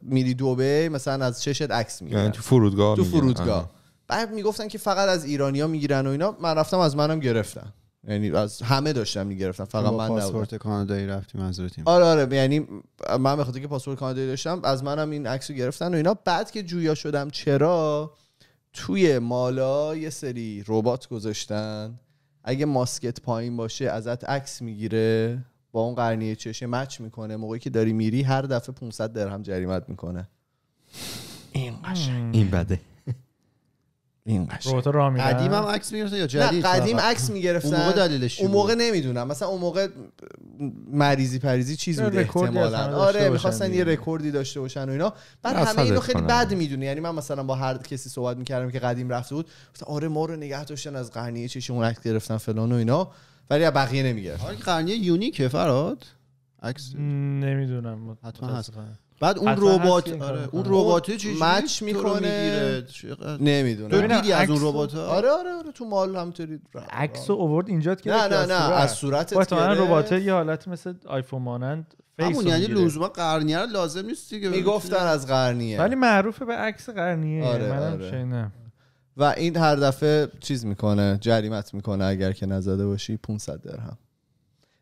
میری دوبه مثلا از چشت عکس میگیرن یعنی تو فرودگاه تو فرودگاه بعد میگفتن که فقط از ایرانیا میگیرن و اینا من رفتم از منم گرفتن یعنی از همه داشتم میگرفتن فقط من نبود پاسپورت کانادایی رفتی منظورتیم آره آره یعنی من به خاطر که پاسپورت کانادایی داشتم از منم این عکسو گرفتن و اینا بعد که جویا شدم چرا توی مالا یه سری ربات گذاشتن اگه ماسکت پایین باشه ازت عکس میگیره با اون قرنیه چشه مچ میکنه موقعی که داری میری هر دفعه 500 درهم جریمت میکنه این قشنگ این بده این قشنگ راه قدیم هم عکس میگرفتن یا جدید نه قدیم عکس میگرفتن اون موقع دلیلش اون موقع نمیدونم مثلا اون موقع مریضی پریزی چیز بوده احتمالاً آره میخواستن یه رکوردی داشته باشن و اینا بعد همه اینو خیلی بد میدونه یعنی من مثلا با هر کسی صحبت میکردم که قدیم رفته بود آره ما رو نگه داشتن از قرنیه چشمون عکس گرفتن فلان و اینا ولی از بقیه نمیگرفت آره قرنیه یونیکه فراد عکس نمیدونم حتما هست بعد اون ربات آره اون ربات خب، مچ میکنه نمیدونم تو دیدی از اون ربات آره آره آره تو مال همطوری عکس اوورد اینجا که نه نه نه از صورت خب، مثلا ربات یه حالت مثل آیفون مانند همون یعنی لزوما قرنیه لازم نیست دیگه میگفتن از قرنیه ولی معروفه به عکس قرنیه آره آره. و این هر دفعه چیز میکنه جریمت میکنه اگر که نزده باشی 500 درهم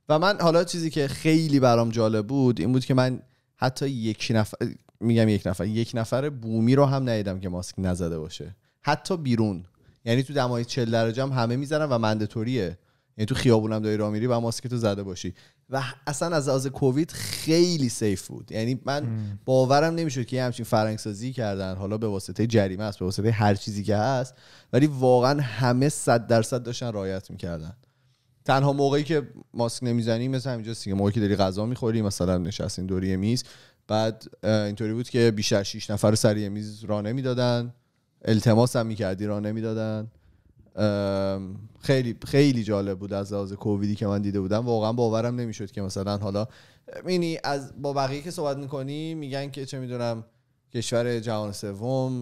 و من حالا چیزی که خیلی برام جالب بود این بود که من حتی یک نفر میگم یک نفر یک نفر بومی رو هم ندیدم که ماسک نزده باشه حتی بیرون یعنی تو دمای 40 درجه هم همه میزنن و مندتوریه یعنی تو خیابونم داری راه میری و ماسک تو زده باشی و اصلا از از کووید خیلی سیف بود یعنی من باورم نمیشد که یه همچین فرنگ کردن حالا به واسطه جریمه است به واسطه هر چیزی که هست ولی واقعا همه صد درصد داشتن رعایت میکردن تنها موقعی که ماسک نمیزنی مثل همینجا که موقعی که داری غذا میخوری مثلا نشستین دوری میز بعد اینطوری بود که بیشتر شیش نفر سری میز را نمیدادن التماس هم میکردی را نمیدادن خیلی خیلی جالب بود از لحاظ کوویدی که من دیده بودم واقعا باورم نمیشد که مثلا حالا مینی از با بقیه که صحبت میکنی میگن که چه میدونم کشور جهان سوم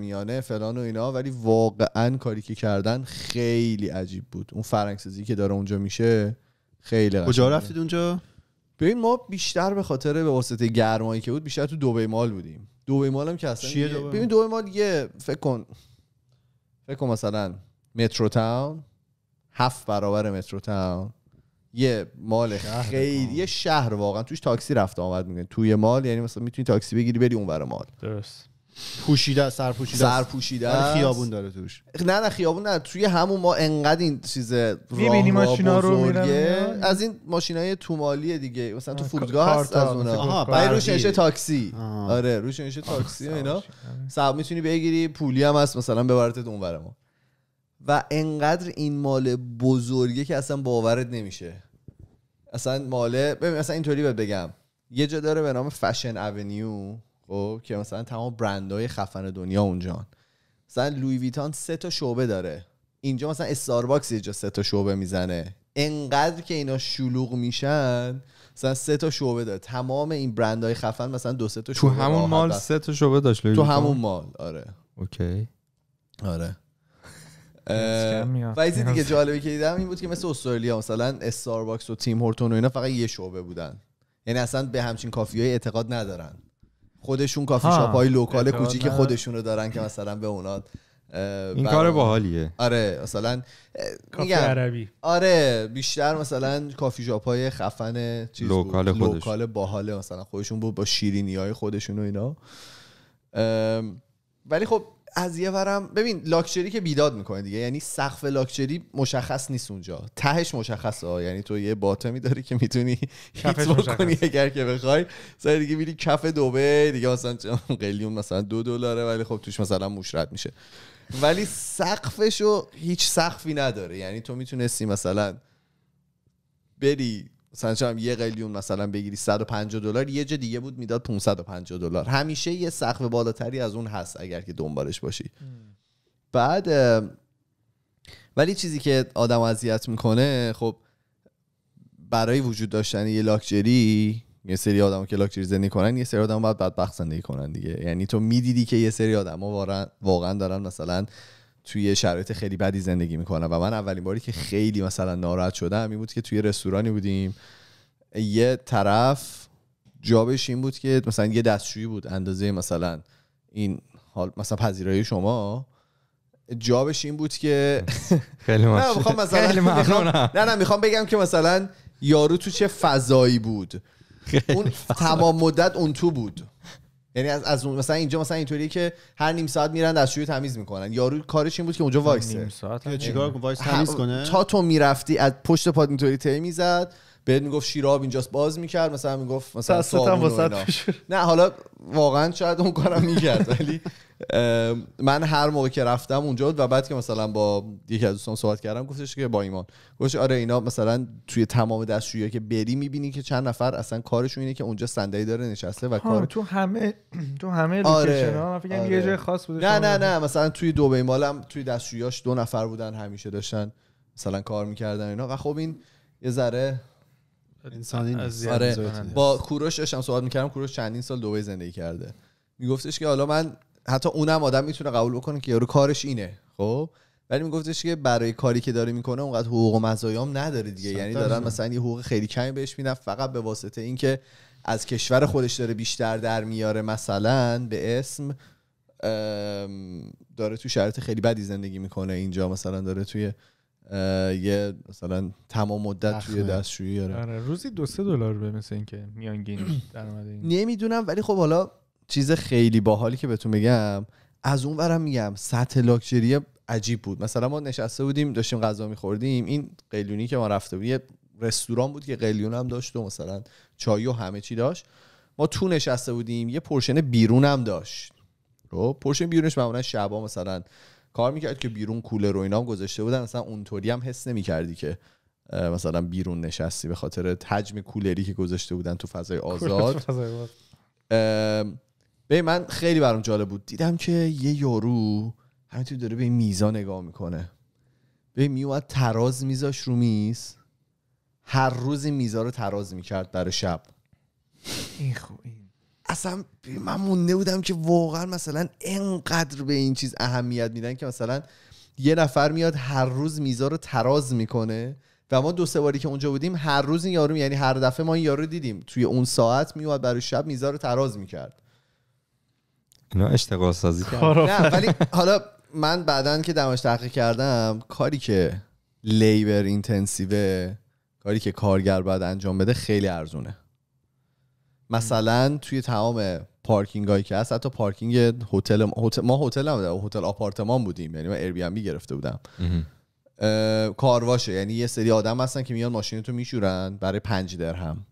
میانه، فلان و اینا ولی واقعا کاری که کردن خیلی عجیب بود اون فرنگسازی که داره اونجا میشه خیلی کجا رفتید اونجا ببین ما بیشتر به خاطر به واسطه گرمایی که بود بیشتر تو دبی مال بودیم دبی مال هم که اصلا چیه دوبه ببین دبی مال یه فکر کن فکر کن مثلا مترو تاون هفت برابر مترو تاون یه مال خیلی یه شهر واقعا توش تاکسی رفت آمد میکنه توی مال یعنی مثلا میتونی تاکسی بگیری بری اونور مال درست پوشیده سرپوشیده سرپوشیده آره، خیابون داره توش نه نه خیابون نه توی همون ما انقدر این چیز میبینی ماشینا رو از این ماشینای مالی دیگه مثلا تو فرودگاه هست از اونها آها روش تاکسی آره روش نشه تاکسی اینا سب میتونی بگیری پولی هم هست مثلا ببرتت اونور ما و انقدر این مال بزرگه که اصلا باورت نمیشه اصلا ماله ببین اصلا اینطوری بگم یه جا داره به نام فشن اونیو خب که مثلا تمام برندهای خفن دنیا اونجان مثلا لوی ویتان سه تا شعبه داره اینجا مثلا استارباکس یه جا سه تا شعبه میزنه انقدر که اینا شلوغ میشن مثلا سه تا شعبه داره تمام این برندهای خفن مثلا دو سه تا شعبه تو همون مال سه تا شعبه داشت تو همون مال آره اوکی آره و چیزی دیگه جالبی که دیدم این بود که مثل استرالیا مثلا استارباکس و تیم هورتون و اینا فقط یه شعبه بودن یعنی اصلا به همچین کافی های اعتقاد ندارن خودشون کافی شاپ های لوکال کوچیک خودشون رو دارن که مثلا به اونا این کار باحالیه آره مثلا کافی عربی آره بیشتر مثلا کافی شاپ های خفن چیز لوکال لوکال باحاله مثلا خودشون بود با شیرینی های خودشون و اینا ولی خب از یه ورم ببین لاکچری که بیداد میکنه دیگه یعنی سقف لاکچری مشخص نیست اونجا تهش مشخصه ها یعنی تو یه باتمی داری که میتونی هیت بکنی اگر که بخوای سر دیگه میری کف دوبه دیگه مثلا قلیون مثلا دو دلاره ولی خب توش مثلا مشرد میشه ولی سقفشو هیچ سقفی نداره یعنی تو میتونستی مثلا بری مثلا یه قلیون مثلا بگیری 150 دلار یه جا دیگه بود میداد 550 دلار همیشه یه سقف بالاتری از اون هست اگر که دنبالش باشی بعد ولی چیزی که آدم اذیت میکنه خب برای وجود داشتن یه لاکچری یه سری آدم که لاکچری زندگی کنن یه سری آدم باید بدبخت زندگی کنن دیگه یعنی تو میدیدی که یه سری آدم ها واقعا دارن مثلا توی شرایط خیلی بدی زندگی میکنه و من اولین باری که خیلی مثلا ناراحت شدم این بود که توی رستورانی بودیم یه طرف جابش این بود که مثلا یه دستشویی بود اندازه مثلا این حال مثلا پذیرایی شما جابش این بود که *laughs* خیلی نه میخوام نه نه میخوام بگم که مثلا یارو تو چه فضایی بود اون تمام مدت اون تو بود یعنی از, اون مثلا اینجا مثلا اینطوری که هر نیم ساعت میرن دستشویی تمیز میکنن یارو کارش این بود که اونجا وایسه نیم ساعت چیکار وایس تمیز کنه تا تو میرفتی از پشت پاد اینطوری تی میزد بهت میگفت شیراب اینجاست باز میکرد مثلا میگفت مثلا صابون نه حالا واقعا شاید اون کارم میکرد ولی من هر موقع که رفتم اونجا و بعد که مثلا با یکی از دوستان صحبت کردم گفتش که با ایمان گفتش آره اینا مثلا توی تمام دستشویی که بری میبینی که چند نفر اصلا کارشون اینه که اونجا صندلی داره نشسته و کار تو همه تو همه آره. فکر آره. یه جای خاص بوده نه نه نه مثلا توی دبی مالم توی دستشویاش دو نفر بودن همیشه داشتن مثلا کار میکردن اینا و خب این یه ذره انسانی نیست یعنی آره با کوروش داشتم صحبت میکردم کوروش چندین سال دبی زندگی کرده میگفتش که حالا من حتی اونم آدم میتونه قبول بکنه که یارو کارش اینه خب ولی میگفتش که برای کاری که داره میکنه اونقدر حقوق و مزایام نداره دیگه یعنی دارن مثلا یه حقوق خیلی کمی بهش میدن فقط به واسطه اینکه از کشور خودش داره بیشتر در میاره مثلا به اسم داره تو شرط خیلی بدی زندگی میکنه اینجا مثلا داره توی یه مثلا تمام مدت توی دستشویی آره. روزی دو سه دلار به مثل اینکه میانگین درآمد نمیدونم ولی خب حالا چیز خیلی باحالی که بهتون بگم از اون برم میگم سطح لاکچری عجیب بود مثلا ما نشسته بودیم داشتیم غذا میخوردیم این قلیونی که ما رفته بودیم یه رستوران بود که قلیون هم داشت و مثلا چای و همه چی داشت ما تو نشسته بودیم یه پرشن بیرون هم داشت رو خب، پرشن بیرونش معمولا شبا مثلا کار میکرد که بیرون کولر و اینا گذاشته بودن مثلا اونطوری هم حس نمیکردی که مثلا بیرون نشستی به خاطر حجم کولری که گذاشته بودن تو فضای آزاد به من خیلی برام جالب بود دیدم که یه یارو همینطور داره به این میزا نگاه میکنه به میومد تراز میزاش رو میز هر روز این میزا رو تراز میکرد در شب این خوب اصلا من مونده بودم که واقعا مثلا انقدر به این چیز اهمیت میدن که مثلا یه نفر میاد هر روز میزا رو تراز میکنه و ما دو سه باری که اونجا بودیم هر روز این یارو یعنی هر دفعه ما این یارو دیدیم توی اون ساعت میومد برای شب میزار رو تراز میکرد اینا اشتغال سازی نه ولی حالا من بعدا که دماش تحقیق کردم کاری که لیبر اینتنسیو کاری که کارگر باید انجام بده خیلی ارزونه مثلا توی تمام پارکینگ هایی که هست حتی پارکینگ هتل ما هتل هم هتل آپارتمان بودیم یعنی من ایر بی گرفته بودم کارواشه یعنی یه سری آدم هستن که میان ماشین تو میشورن برای پنج درهم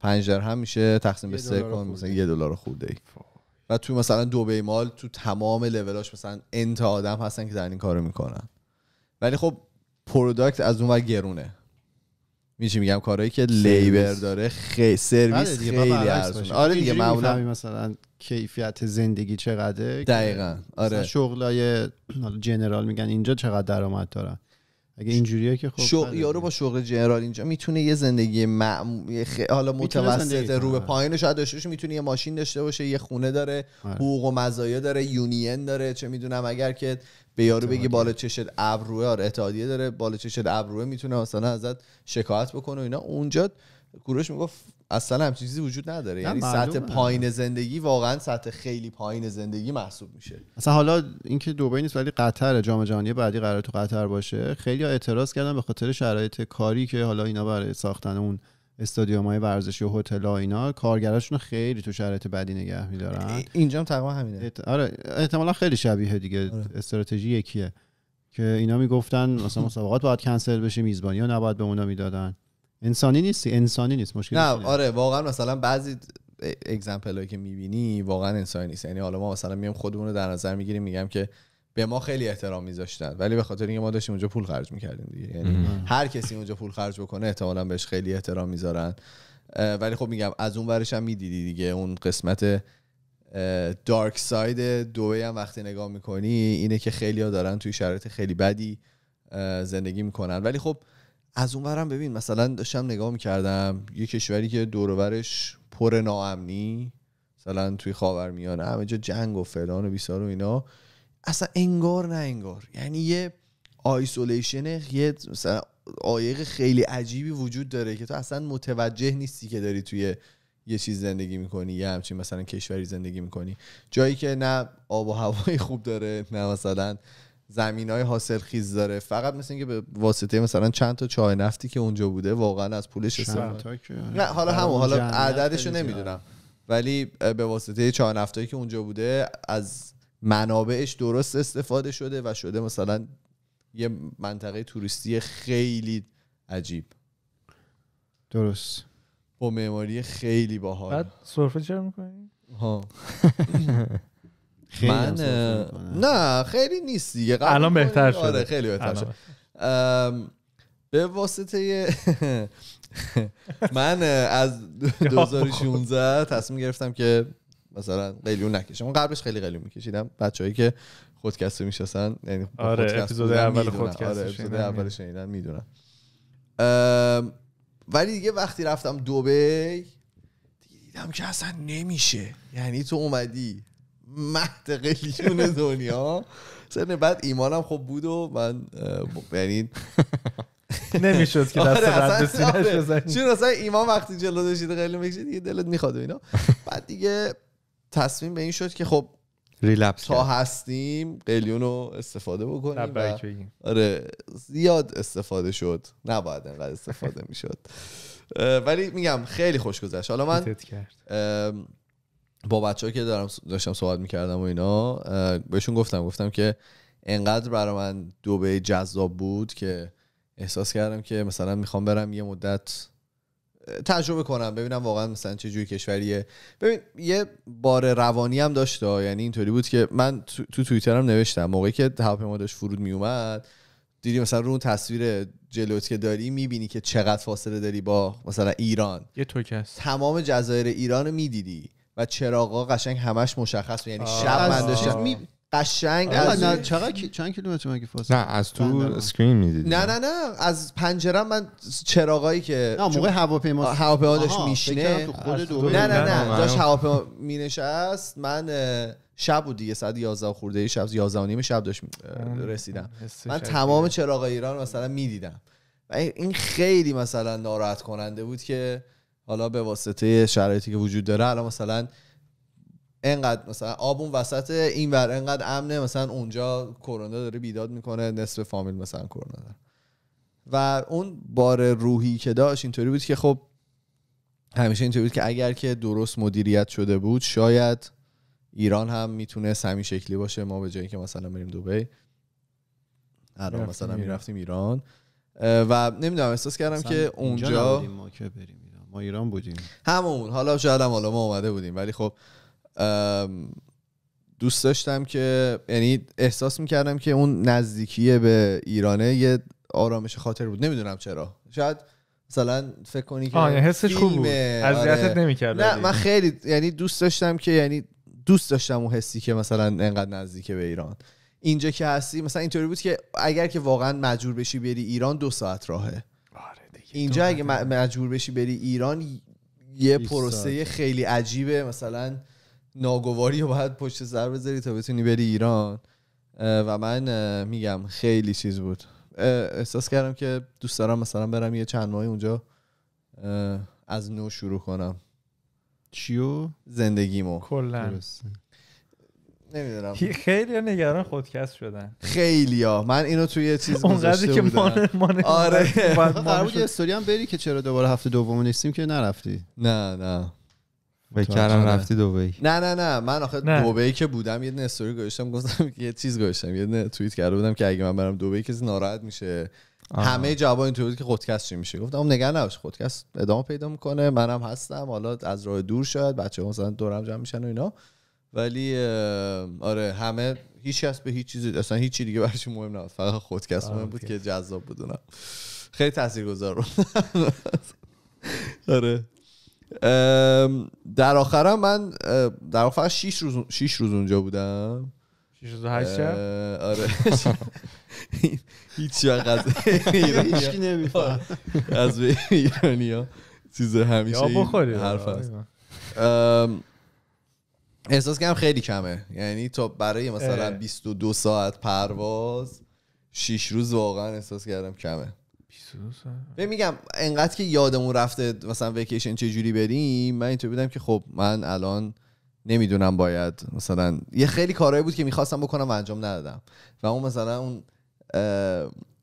پنج درهم میشه تقسیم به سه کن مثلا یه دلار خورده ای و تو مثلا دو مال تو تمام لولاش مثلا انت آدم هستن که در این کارو میکنن ولی خب پروداکت از اون گرونه میشه میگم کارهایی که لیبر داره بله خیلی سرویس خیلی ارزونه آره دیگه معمولا مثلا کیفیت زندگی چقدره دقیقا آره شغلای جنرال میگن اینجا چقدر درآمد دارن اگه که خب یارو با شغل جنرال اینجا میتونه یه زندگی معمولی حالا متوسط رو به پایین شاید داشته باشه میتونه یه ماشین داشته باشه یه خونه داره آره. حقوق و مزایا داره یونین داره چه میدونم اگر که به یارو بگی بالا چشت ابروه آره اتحادیه داره بالا چشت ابروه میتونه مثلا ازت شکایت بکنه و اینا اونجا کوروش میگفت اصلا هم چیزی وجود نداره یعنی سطح پایین زندگی واقعا سطح خیلی پایین زندگی محسوب میشه اصلا حالا اینکه دبی نیست ولی قطر جام جهانی بعدی قرار تو قطر باشه خیلی اعتراض کردن به خاطر شرایط کاری که حالا اینا برای ساختن اون استادیوم های ورزشی و هتل ها اینا کارگراشون خیلی تو شرایط بدی نگه میدارن اینجا هم تقریبا همینه ات... آره احتمالا خیلی شبیه دیگه آره. استراتژی یکیه که اینا میگفتن مثلا مسابقات باید کنسل بشه میزبانی ها نباید به اونا میدادن انسانی نیست انسانی نیست مشکل نه آره واقعا مثلا بعضی اگزمپل هایی که میبینی واقعا انسانی نیست یعنی حالا ما مثلا میام خودمون رو در نظر میگیریم میگم که به ما خیلی احترام میذاشتن ولی به خاطر اینکه ما داشتیم اونجا پول خرج میکردیم دیگه یعنی هر کسی اونجا پول خرج بکنه احتمالا بهش خیلی احترام میذارن ولی خب میگم از اون ورش هم میدیدی دیگه اون قسمت دارک ساید دوبه هم وقتی نگاه میکنی اینه که خیلی دارن توی شرایط خیلی بدی زندگی میکنن ولی خب از برم ببین مثلا داشتم نگاه میکردم یه کشوری که دورورش پر ناامنی مثلا توی خاورمیانه همه جا جنگ و فلان و بیسار و اینا اصلا انگار نه انگار یعنی یه آیسولیشن یه مثلا آیق خیلی عجیبی وجود داره که تو اصلا متوجه نیستی که داری توی یه چیز زندگی میکنی یه همچین مثلا کشوری زندگی میکنی جایی که نه آب و هوای خوب داره نه مثلا زمین های حاصل خیز داره فقط مثل اینکه به واسطه مثلا چند تا چای نفتی که اونجا بوده واقعا از پولش استفاده نه حالا همون حالا عددشو نمیدونم ولی به واسطه چای نفتی که اونجا بوده از منابعش درست استفاده شده و شده مثلا یه منطقه توریستی خیلی عجیب درست با معماری خیلی باحال بعد سرفه چرا میکنی؟ ها *laughs* من نه خیلی نیست دیگه الان بهتر شده آره خیلی بهتر شده به واسطه *laughs* من از 2016 *laughs* تصمیم گرفتم که مثلا قلیون نکشم قبلش خیلی قلیون میکشیدم بچههایی که خودکست رو یعنی آره اپیزود اول آره، خودکست آره شنیدن میدونن ولی دیگه وقتی رفتم دبی دیدم که اصلا نمیشه یعنی تو اومدی مهد قلیون دنیا سن بعد ایمانم خب بود و من یعنی نمیشد که دست آره، رد بزنی چون اصلا ایمان وقتی جلو داشید قلیون بکشید دیگه دلت میخواد اینا بعد دیگه تصمیم به این شد که خب ریلپس تا هستیم قلیون رو استفاده بکنیم آره زیاد استفاده شد نباید انقدر استفاده میشد ولی میگم خیلی خوش گذشت حالا من با بچه که دارم داشتم صحبت میکردم و اینا بهشون گفتم گفتم که انقدر برا من دوبه جذاب بود که احساس کردم که مثلا میخوام برم یه مدت تجربه کنم ببینم واقعا مثلا چه جوری کشوریه ببین یه بار روانی هم داشته یعنی اینطوری بود که من تو, تو هم نوشتم موقعی که هواپیما داشت فرود میومد دیدی مثلا رو اون تصویر جلوت که داری میبینی که چقدر فاصله داری با مثلا ایران یه تمام جزایر ایران رو و چراغا قشنگ همش مشخص یعنی شب من داشتم قشنگ از نه چقدر چند کیلومتر مگه فاصله نه از تو اسکرین میدیدی نه نه نه از پنجره من چراغایی که موقع هواپیما هواپیما داشت میشینه نه نه نه داش هواپیما مینشست من شب بود دیگه ساعت 11 خورده شب 11 و نیم شب داشت رسیدم من تمام چراغای ایران مثلا میدیدم و این خیلی مثلا ناراحت کننده بود که حالا به واسطه شرایطی که وجود داره الان مثلا اینقدر مثلا آب اون وسط این ور انقدر امنه مثلا اونجا کرونا داره بیداد میکنه نصف فامیل مثلا کرونا داره و اون بار روحی که داشت اینطوری بود که خب همیشه اینطوری بود که اگر که درست مدیریت شده بود شاید ایران هم میتونه سمی شکلی باشه ما به جایی که مثلا بریم دوبه الان مثلا میرفتیم ایران و نمیدونم احساس کردم که اونجا ما که بریم ما ایران بودیم همون حالا شاید هم حالا ما اومده بودیم ولی خب دوست داشتم که یعنی احساس میکردم که اون نزدیکی به ایرانه یه آرامش خاطر بود نمیدونم چرا شاید مثلا فکر کنی که آه، یعنی حسش خوب بود اذیتت آره. نمیکرد نه من خیلی یعنی دوست داشتم که یعنی دوست داشتم اون حسی که مثلا انقدر نزدیک به ایران اینجا که هستی مثلا اینطوری بود که اگر که واقعا مجبور بشی بری ایران دو ساعت راهه اینجا اگه مجبور بشی بری ایران یه پروسه خیلی عجیبه مثلا ناگواری رو باید پشت سر بذاری تا بتونی بری ایران و من میگم خیلی چیز بود احساس کردم که دوست دارم مثلا برم یه چند ماهی اونجا از نو شروع کنم چیو زندگیمو کلا نمیدونم خیلی نگران خودکست شدن خیلی ها من اینو توی یه چیز گذاشته که مان من آره *laughs* قرار بود استوری هم بری که چرا دوباره هفته دوم نیستیم که نرفتی نه نه بکرم رفتی دوبهی نه نه نه من آخه دوبهی که بودم یه دونه استوری گذاشتم گفتم یه چیز گذاشتم یه دونه توییت کرده بودم که اگه من برم دوبهی کسی ناراحت میشه آه. همه جواب این بود که خودکست چی میشه گفتم نگران نباش خودکست ادامه پیدا میکنه منم هستم حالا از راه دور شاید بچه‌ها مثلا دورم جمع میشن و اینا ولی آره همه هیچ کس به هیچ چیزی اصلا هیچ چیزی دیگه براش مهم نبود فقط خودکست مهم بود که جذاب بدونم خیلی تاثیرگذار بود آره در آخرم من در آخر 6 روز 6 روز اونجا بودم 6 روز 8 شب آره *laughs* هیچ وقت هیچ نمیفهم از *laughs* ایرانیا چیز همیشه حرف هست احساس کنم خیلی کمه یعنی تا برای مثلا 22 ساعت پرواز 6 روز واقعا احساس کردم کمه 22 به میگم انقدر که یادمون رفته مثلا ویکیشن چه جوری بریم من اینطور بودم که خب من الان نمیدونم باید مثلا یه خیلی کارهایی بود که میخواستم بکنم و انجام ندادم و اون مثلا اون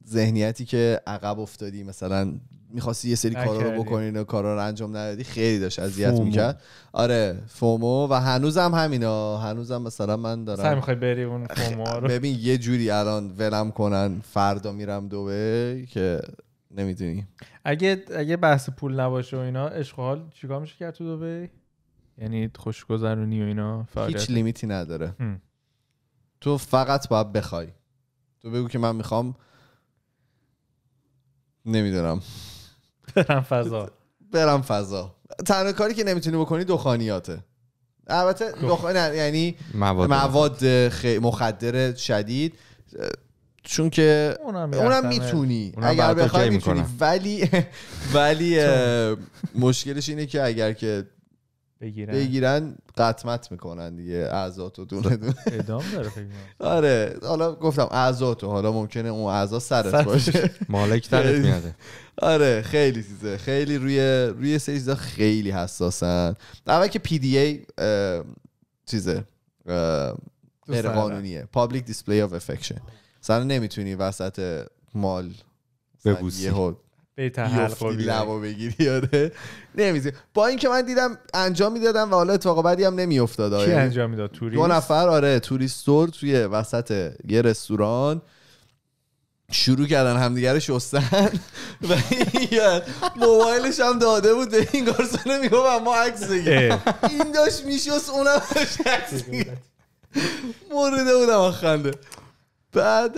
ذهنیتی که عقب افتادی مثلا میخواستی یه سری کارا رو بکنین و کارا رو انجام ندادی خیلی داشت اذیت میکرد آره فومو و هنوزم همینا هنوزم مثلا من دارم سعی میخوای بری اون *laughs* فومو ببین یه جوری الان ولم کنن فردا میرم دوبه که نمیدونی اگه اگه بحث پول نباشه و اینا عشق حال چیکار میشه کرد تو دوبه؟ یعنی خوشگذرونی و اینا هیچ لیمیتی نداره تو فقط باید بخوای تو بگو که من میخوام نمیدونم برم فضا برم فضا تنها کاری که نمیتونی بکنی دخانیاته البته یعنی مواد, مواد مخدر شدید چون که اونم, میتونی اگر بخوای میتونی ولی *laughs* ولی مشکلش اینه که اگر که بگیرن بگیرن قطمت میکنن دیگه تو دونه دونه ادام داره فکر آره حالا گفتم اعضا تو حالا ممکنه اون اعضا سرت باشه مالک تنت میاده آره خیلی چیزه خیلی روی روی سیزا خیلی حساسن اول که پی دی ای چیزه غیر قانونیه پابلیک دیسپلی اف افکشن سن نمیتونی وسط مال ببوسی بری تا لبا بگیری یاده نمیزی با اینکه من دیدم انجام میدادم و حالا اتفاق بعدی هم نمیافتاد کی آره. یعنی انجام میداد توریست دو نفر آره توریستور توی وسط یه رستوران شروع کردن همدیگه رو شستن *laughs* و موبایلش هم داده بود به این گارسونه میگفت ما عکس این داشت میشست اونم داشت عکس مورده بودم خنده بعد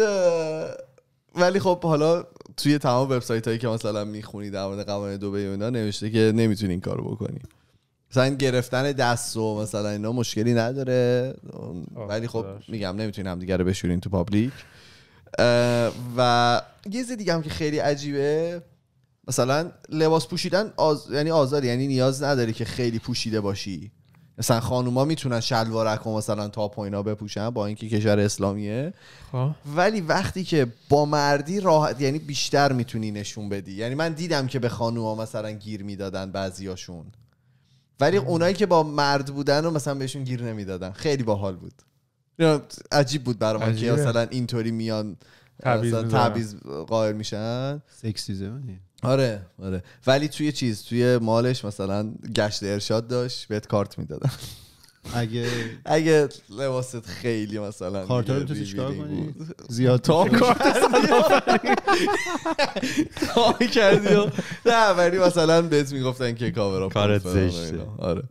ولی خب حالا توی تمام وبسایت هایی که مثلا میخونی در مورد قوانین دبی و اینا نوشته که نمیتونی این کارو بکنی مثلا گرفتن دست و مثلا اینا مشکلی نداره ولی خب میگم نمیتونی هم دیگه رو بشورین تو پابلیک و یه چیز هم که خیلی عجیبه مثلا لباس پوشیدن آز... یعنی آزاد یعنی نیاز نداری که خیلی پوشیده باشی مثلا خانوما میتونن شلوارک و مثلا تا و بپوشن با اینکه کشور اسلامیه خب. ولی وقتی که با مردی راحت یعنی بیشتر میتونی نشون بدی یعنی من دیدم که به خانوما مثلا گیر میدادن بعضیاشون ولی اونایی که با مرد بودن و مثلا بهشون گیر نمیدادن خیلی باحال بود عجیب بود برای من که مثلا اینطوری میان تعویض قائل میشن سکسیزه آره آره ولی توی چیز توی مالش مثلا گشت ارشاد داشت بهت کارت میدادن اگه *laughs* اگه لباست خیلی مثلا کارت رو تو چیکار کنی *laughs* زیاد تو کارت *laughs* کردی نه ولی مثلا بهت میگفتن که کاور کارت زشته آره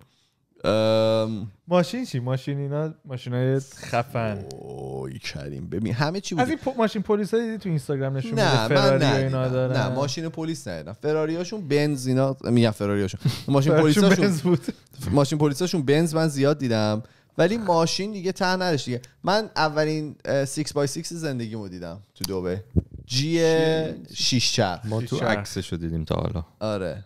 ماشین چی ماشین اینا های خفن اوی کریم ببین همه چی بود از این پو... ماشین پلیس دیدی تو اینستاگرام نشون نه میده فراری نه اینا دارن نه ماشین پلیس نه. فراریاشون بنز اینا میگم فراریاشون ماشین بنز بود ماشین پلیساشون بنز من زیاد دیدم ولی ماشین دیگه ته نداشت دیگه من اولین 6 بای 6 زندگیمو دیدم تو دوبه جی 6 چرخ ما تو عکسشو دیدیم تا حالا آره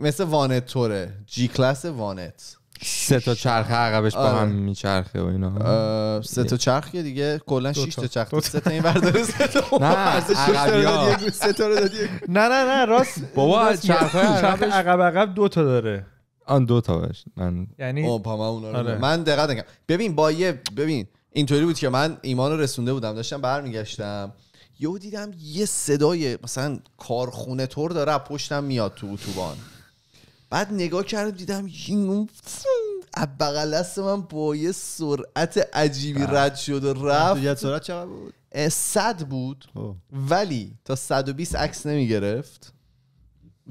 مثل وانت توره جی کلاس وانت سه تا چرخه عقبش با آره. هم میچرخه و اینا سه تا چرخ دیگه کلا شش تا چرخ سه تا این برداره سه تا نه *laughs* سه تا رو دادی نه نه نه راست بابا چرخ عقب عقب دو تا داره آن دو تا باش من یعنی اون رو آره. من دقت نکردم ببین با یه ببین اینطوری بود که من ایمان رو رسونده بودم داشتم برمیگشتم یهو دیدم یه صدای مثلا کارخونه تور داره پشتم میاد تو اتوبان بعد نگاه کردم دیدم این بغل دست من با یه سرعت عجیبی رد شد و رفت سرعت چقدر بود صد بود خب. ولی تا 120 عکس نمی گرفت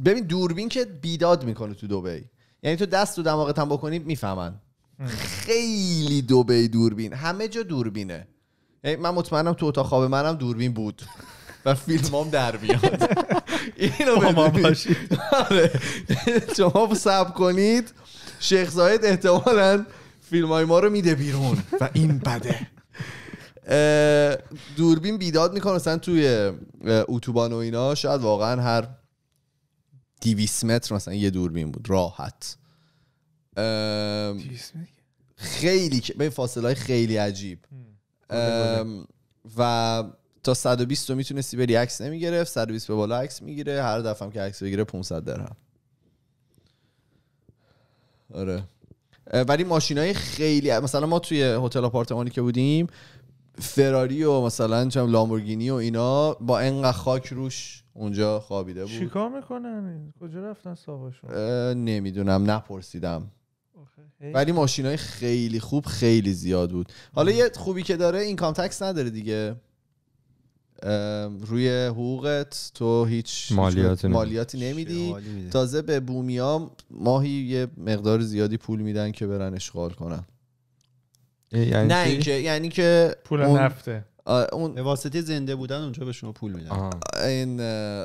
ببین دوربین که بیداد میکنه تو دبی یعنی تو دست و دماغت هم بکنی میفهمن خیلی دبی دوربین همه جا دوربینه من مطمئنم تو اتاق خواب منم دوربین بود و هم در میاد *laughs* اینو آره. شما سب کنید شیخ زاید احتمالا فیلم های ما رو میده بیرون و این بده دوربین بیداد میکنه مثلا توی اتوبان و اینا شاید واقعا هر دیویس متر مثلا یه دوربین بود راحت خیلی به فاصله های خیلی عجیب و تا 120 تو میتونستی بری عکس نمیگرفت 120 به بالا عکس میگیره هر دفعه که عکس بگیره 500 درهم آره ولی ماشینای خیلی مثلا ما توی هتل آپارتمانی که بودیم فراری و مثلا چم لامبورگینی و اینا با انقدر خاک روش اونجا خوابیده بود چیکار میکنن کجا رفتن صاحبشون نمیدونم نپرسیدم ولی ماشینای خیلی خوب خیلی زیاد بود حالا یه خوبی که داره این تکس نداره دیگه روی حقوقت تو هیچ مالیاتی نمیدی تازه به ها ماهی یه مقدار زیادی پول میدن که برن اشغال کنن یعنی نه یعنی که پول اون... نفته اون زنده بودن اونجا به شما پول میدن این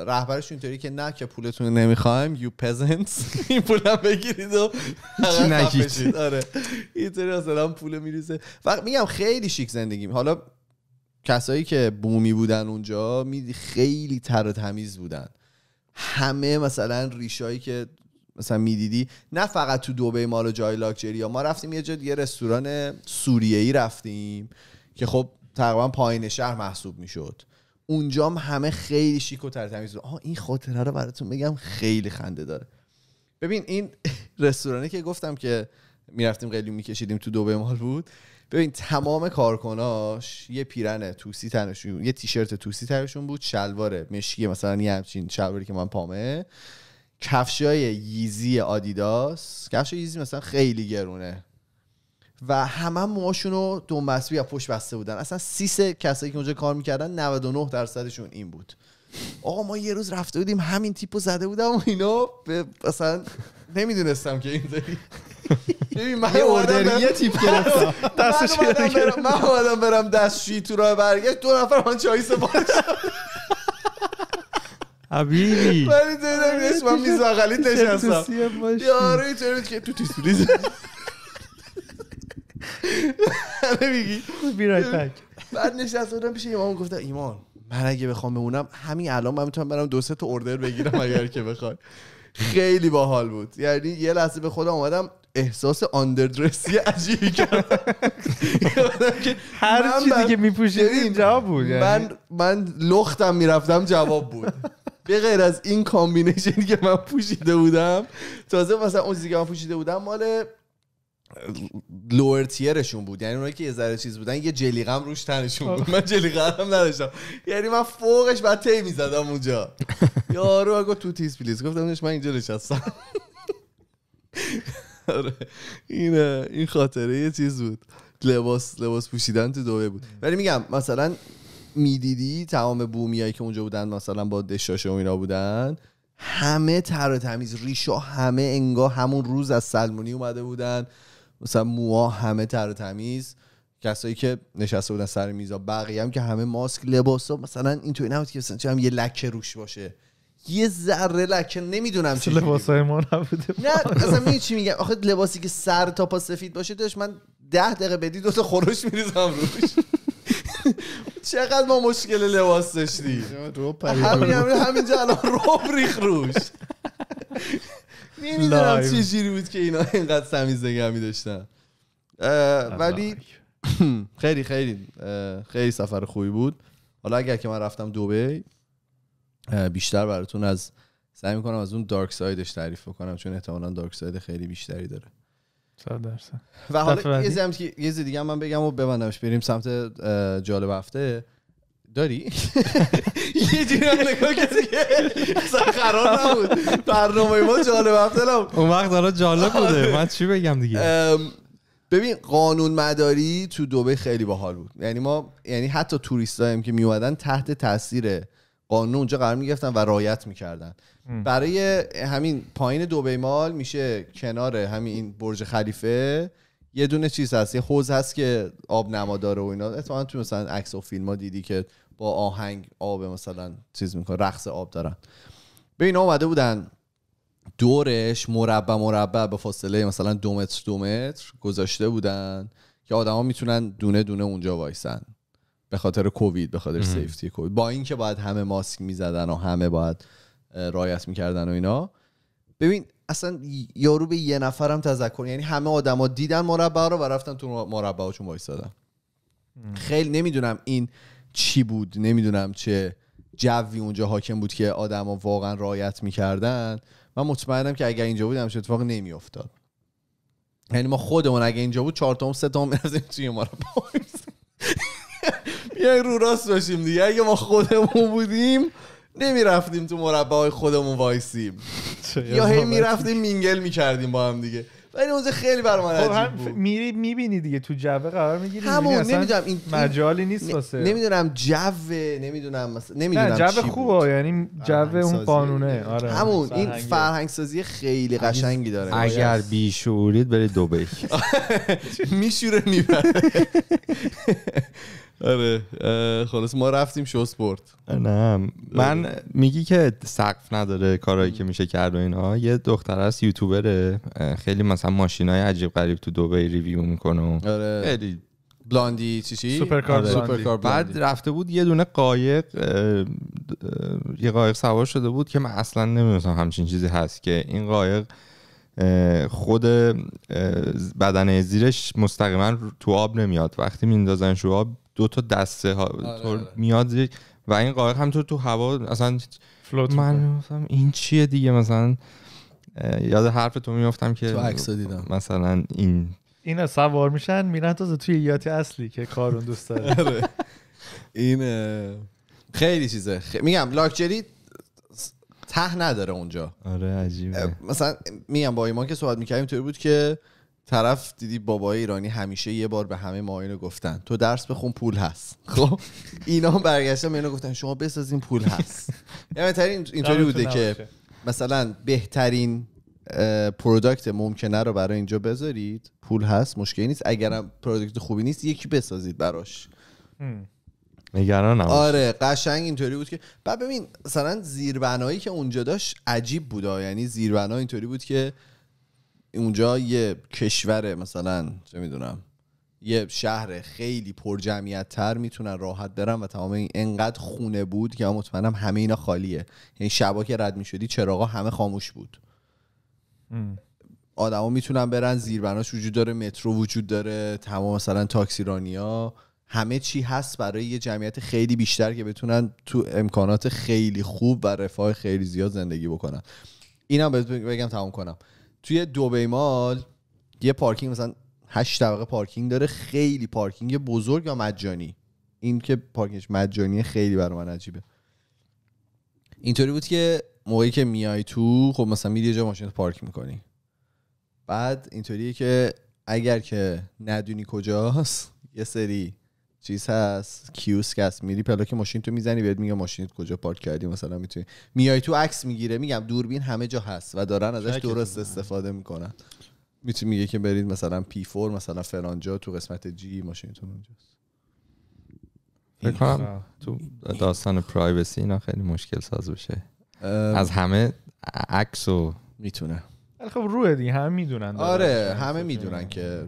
رهبرش اینطوری که نه که پولتون نمیخوایم یو پزنتس این پولم بگیرید و نگید آره اینطوری اصلا پول میریزه وقت میگم خیلی شیک زندگیم حالا کسایی که بومی بودن اونجا می خیلی تر و تمیز بودن همه مثلا ریشایی که مثلا میدیدی نه فقط تو دوبه ما رو جای لاکچری ما رفتیم یه جا دیگه رستوران سوریه ای رفتیم که خب تقریبا پایین شهر محسوب میشد اونجا همه خیلی شیک و تمیز بود آه این خاطره رو براتون بگم خیلی خنده داره ببین این *laughs* رستورانی که گفتم که میرفتیم قلیون میکشیدیم تو دبی مال بود ببین تمام کارکناش یه پیرن توسی تنشون یه تیشرت توسی تنشون بود شلوار مشکی مثلا یه همچین شلواری که من پامه کفشای ییزی آدیداس کفش ییزی مثلا خیلی گرونه و همه موهاشون رو دنبسبی یا پشت بسته بودن اصلا سیس کسایی که اونجا کار میکردن 99 درصدشون این بود آقا ما یه روز رفته بودیم همین تیپو زده بودم و اینا به نمیدونستم که این ببین من یه اوردر یه تیپ گرفتم *laughs* دستش من اومدم برم دستشویی تو راه برگشت دو نفر من چای سفارش حبیبی من دیدم آره، اسمم میز بغلی نشستم یارو آره، چرا که تو تیسولیز همه بی رایت بعد نشست بودم پیش ایمان گفتم ایمان من اگه بخوام بمونم همین الان من میتونم برم دو سه تا اوردر بگیرم اگر که بخوای خیلی باحال بود یعنی یه لحظه به خودم اومدم احساس آندردرسی عجیبی که هر چیزی که این جواب بود یعنی؟ من من لختم میرفتم جواب بود به غیر از این کامبینیشنی که من پوشیده بودم تازه مثلا اون چیزی که من پوشیده بودم مال لوئر تیرشون بود یعنی اونایی که یه ذره چیز بودن یه جلیقم روش تنشون بود من جلیقم نداشتم یعنی من فوقش بعد تی میزدم اونجا یارو اگه تو تیز پلیز گفتم من اینجا نشستم آره. این این خاطره یه چیز بود لباس لباس پوشیدن تو دوبه بود ولی میگم مثلا میدیدی تمام بومیایی که اونجا بودن مثلا با دشاشه و اینا بودن همه تر و تمیز ریشا همه انگاه همون روز از سلمونی اومده بودن مثلا موها همه تر تمیز کسایی که نشسته بودن سر میزا بقیه هم که همه ماسک ها مثلا این توی نبود که مثلا هم یه لکه روش باشه یه ذره لکه نمیدونم چه های ما نبوده نه اصلا می چی میگم آخه لباسی که سر تا پا سفید باشه داشت من ده دقیقه بدی دو تا میریزم روش *laughs* چقدر ما مشکل لباس داشتی همین همینجا الان روب ریخ روش نمیدونم چی جوری بود که اینا اینقدر سمیز داشتن ولی *clears throat* خیلی خیلی خیلی سفر خوبی بود حالا اگر که من رفتم دوبه بیشتر براتون از سعی میکنم از اون دارک سایدش تعریف کنم چون احتمالا دارک ساید خیلی بیشتری داره و حالا یه زم که یه دیگه من بگم و ببندمش بریم سمت جالب هفته داری *laughs* یه جوری نگاه کسی که خراب نبود برنامه ما جالب هفته نبود اون وقت داره جالب بوده آره. من چی بگم دیگه ببین قانون مداری تو دوبه خیلی باحال بود یعنی ما یعنی حتی توریست هم که میومدن تحت تاثیر قانون اونجا قرار میگفتن و رایت میکردن برای همین پایین دو بیمال میشه کنار همین برج خلیفه یه دونه چیز هست یه حوز هست که آب نما داره و اینا اتفاقا تو مثلا عکس و فیلم ها دیدی که با آهنگ آب مثلا چیز میکنه رقص آب دارن به اینا اومده بودن دورش مربع مربع به فاصله مثلا دو متر دو متر گذاشته بودن که آدما میتونن دونه دونه اونجا وایسن به خاطر کووید به خاطر سیفتی کووید با اینکه باید همه ماسک میزدن و همه باید رایت میکردن و اینا ببین اصلا یارو به یه نفرم تذکر یعنی همه آدما دیدن مربع رو و رفتن تو مربعاشون وایسادن خیلی نمیدونم این چی بود نمیدونم چه جوی اونجا حاکم بود که آدما واقعا رایت میکردن من مطمئنم که اگر اینجا بودم چه اتفاق نمیافتاد یعنی ما خودمون اگه اینجا بود چهار تا سه تا میرزیم توی مربع بیاین رو راست باشیم دیگه اگه ما خودمون بودیم نمیرفتیم تو های خودمون وایسیم یا هی میرفتیم مینگل میکردیم با هم دیگه ولی اونجا خیلی بر من خب عجیب بود دیگه تو جوه قرار میگیری همون نمیدونم این مجالی نیست واسه نمیدونم جو نمیدونم مثلا نمیدونم جو خوبه یعنی جو اون قانونه آره همون این فرهنگ سازی خیلی قشنگی داره اگر شعورید برید دبی *laughs* میشوره میبره *laughs* آره خلاص ما رفتیم شو سپورت نه من آره. میگی که سقف نداره کارهایی که میشه کرد و اینها یه دختر از یوتیوبره خیلی مثلا ماشینای عجیب غریب تو دبی ریویو میکنه آره. خیلی بلاندی چی چی سوپرکار آره. سوپر کار. بعد رفته بود یه دونه قایق یه قایق سوار شده بود که من اصلا نمیدونم همچین چیزی هست که این قایق خود بدن زیرش مستقیما تو آب نمیاد وقتی میندازنش رو آب دو تا دسته ها آره، آره. میاد و این قایق همینطور تو هوا اصلا من این چیه دیگه مثلا یاد حرف تو میافتم که دیدم مثلا این اینا سوار میشن میرن تازه توی یات اصلی که کارون دوست داره *laughs* آره. این خیلی چیزه میگم لاکچری ته نداره اونجا آره عجیبه مثلا میگم با ایمان که صحبت میکردیم توی بود که طرف دیدی بابای ایرانی همیشه یه بار به همه ما اینو گفتن تو درس بخون پول هست خب اینا هم برگشتن به اینو گفتن شما بسازین پول هست *laughs* یعنی اینطوری بوده که مثلا بهترین پروداکت ممکنه رو برای اینجا بذارید پول هست مشکلی نیست اگرم پروداکت خوبی نیست یکی بسازید براش نگران آره قشنگ اینطوری بود که بعد ببین مثلا زیربنایی که اونجا داشت عجیب بوده یعنی زیربنا اینطوری بود که اونجا یه کشور مثلا چه میدونم یه شهر خیلی پر جمعیت تر میتونن راحت برن و تمام این انقدر خونه بود که مطمئنم همه اینا خالیه یعنی شبا که رد میشدی چراغا همه خاموش بود آدما میتونن برن زیربناش وجود داره مترو وجود داره تمام مثلا تاکسیرانیا همه چی هست برای یه جمعیت خیلی بیشتر که بتونن تو امکانات خیلی خوب و رفاه خیلی زیاد زندگی بکنن اینم بگم تمام کنم توی دو مال یه پارکینگ مثلا هشت طبقه پارکینگ داره خیلی پارکینگ بزرگ یا مجانی این که پارکینگش مجانی خیلی برای من عجیبه اینطوری بود که موقعی که میای تو خب مثلا میری جا ماشین پارک میکنی بعد اینطوریه که اگر که ندونی کجاست یه سری چیز هست کیوسک هست میری پلاک ماشین تو میزنی بهت میگه ماشینت کجا پارک کردی مثلا میتونی میای تو عکس میگیره میگم دوربین همه جا هست و دارن ازش درست استفاده میکنن میتونی میگه که برید مثلا پی 4 مثلا فرانجا تو قسمت جی ماشینتون اونجاست بکنم تو داستان پرایوسی اینا خیلی مشکل ساز بشه از همه عکسو و میتونه خب روه دیگه همه میدونن آره همه میدونن که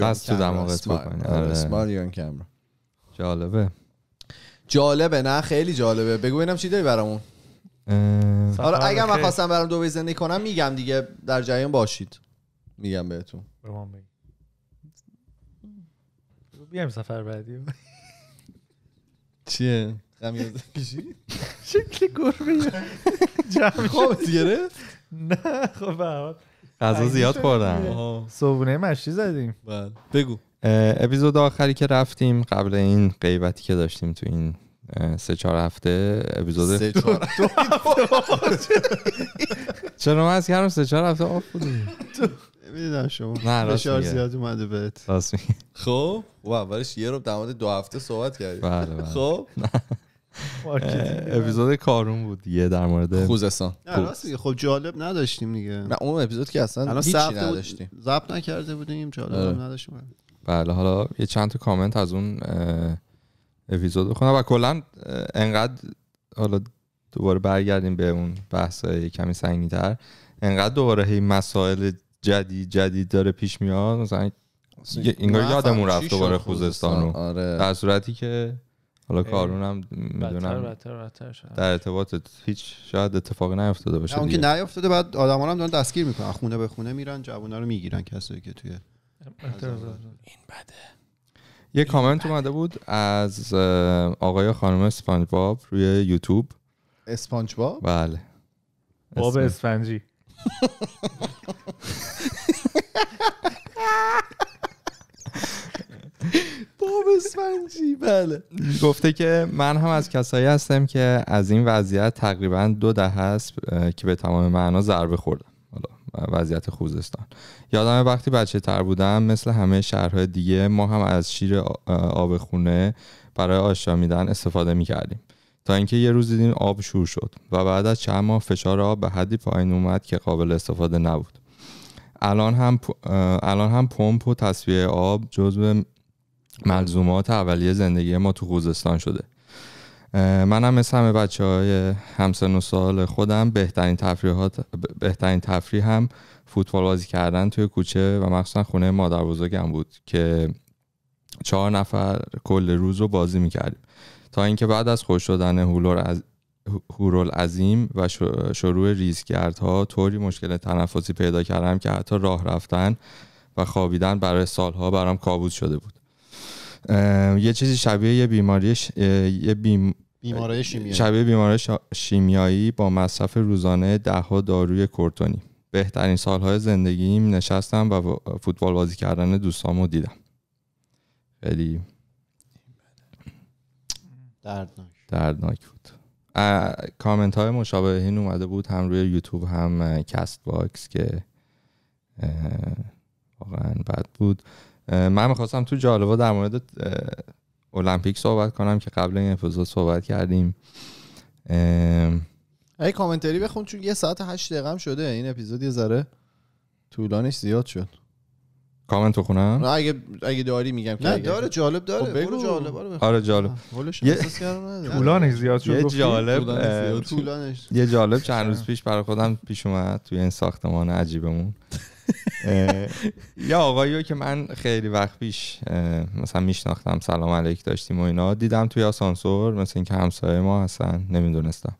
پس تو دماغت بکنی آره. آره. اسمال جالبه جالبه نه خیلی جالبه بگو ببینم چی داری برامون حالا آره، اگر من خواستم برام دبی زندگی کنم میگم دیگه در جریان باشید میگم بهتون بیایم سفر بعدی چیه غم *laughs* شکل گربه جمع *laughs* خب، دیگه گرفت نه خب غذا زیاد خوردم صبونه مشتی زدیم بل. بگو اپیزود آخری که رفتیم قبل این غیبتی که داشتیم تو این سه چهار هفته اپیزود سه چهار *laughs* چرا ما از کردم سه چهار هفته آف بودیم میدونم شما نه راست میگه زیاد اومده بهت راست میگه خب و اولش یه رو در دو هفته صحبت کردیم بله، بله. خب اپیزود کارون بود یه در مورد خوزستان خب جالب نداشتیم دیگه نه اون اپیزود که اصلا هیچی نداشتیم ضبط نکرده بودیم جالب آره. نداشتیم بله حالا یه چند تا کامنت از اون اپیزود بخونم و کلا انقدر حالا دوباره برگردیم به اون بحث کمی سنگی تر انقدر دوباره هی مسائل جدید جدید داره پیش میاد مثلا انگار یادمون رفت دوباره خوزستان رو آره. در صورتی که حالا کارون هم میدونم در ارتباط هیچ شاید اتفاقی نیفتاده باشه اون که نیفتاده بعد آدمان هم دارن دستگیر میکنن خونه به خونه میرن ها رو میگیرن کسایی که توی این بده یه کامنت اومده بود از آقای خانم اسپانج باب روی یوتیوب اسپانج باب بله باب اسفنجی *laughs* باب اسفنجی بله گفته که من هم از کسایی هستم که از این وضعیت تقریبا دو ده هست که به تمام معنا ضربه خوردم وضعیت خوزستان یادم وقتی بچه تر بودم مثل همه شهرهای دیگه ما هم از شیر آب خونه برای آشامیدن استفاده می کردیم تا اینکه یه روز دیدیم آب شور شد و بعد از چند ماه فشار آب به حدی پایین اومد که قابل استفاده نبود الان هم الان هم پمپ و تصویه آب جزو ملزومات اولیه زندگی ما تو خوزستان شده منم هم مثل همه بچه های همسن و سال خودم بهترین تفریحات بهترین تفریح هم فوتبال بازی کردن توی کوچه و مخصوصا خونه مادر بزرگم بود که چهار نفر کل روز رو بازی میکردیم تا اینکه بعد از خوش شدن هورول عظیم و شروع ها طوری مشکل تنفسی پیدا کردم که حتی راه رفتن و خوابیدن برای سالها برام کابوس شده بود یه چیزی شبیه یه بیماری یه بیماری شیمیایی شبیه بیماری شیمیایی با مصرف روزانه ها داروی کورتونی بهترین سالهای زندگیم نشستم و فوتبال بازی کردن دوستامو دیدم خیلی دردناک دردناک بود کامنت های این اومده بود هم روی یوتیوب هم کست باکس که واقعا بد بود من میخواستم تو جالبا در مورد المپیک صحبت کنم که قبل این اپیزود صحبت کردیم ای کامنتری بخون چون یه ساعت هشت دقیقه هم شده این اپیزود یه ذره طولانش زیاد شد کامنت خونم نه اگه اگه داری میگم که نه داره جالب داره خب برو جالب آره, آره جالب طولانش زیاد شد یه جالب طولانش یه جالب چند روز خب. پیش برای خودم پیش اومد توی این ساختمان عجیبمون یا آقایی که من خیلی وقت پیش مثلا میشناختم سلام علیک داشتیم و اینا دیدم توی آسانسور مثل اینکه همسایه ما هستن نمیدونستم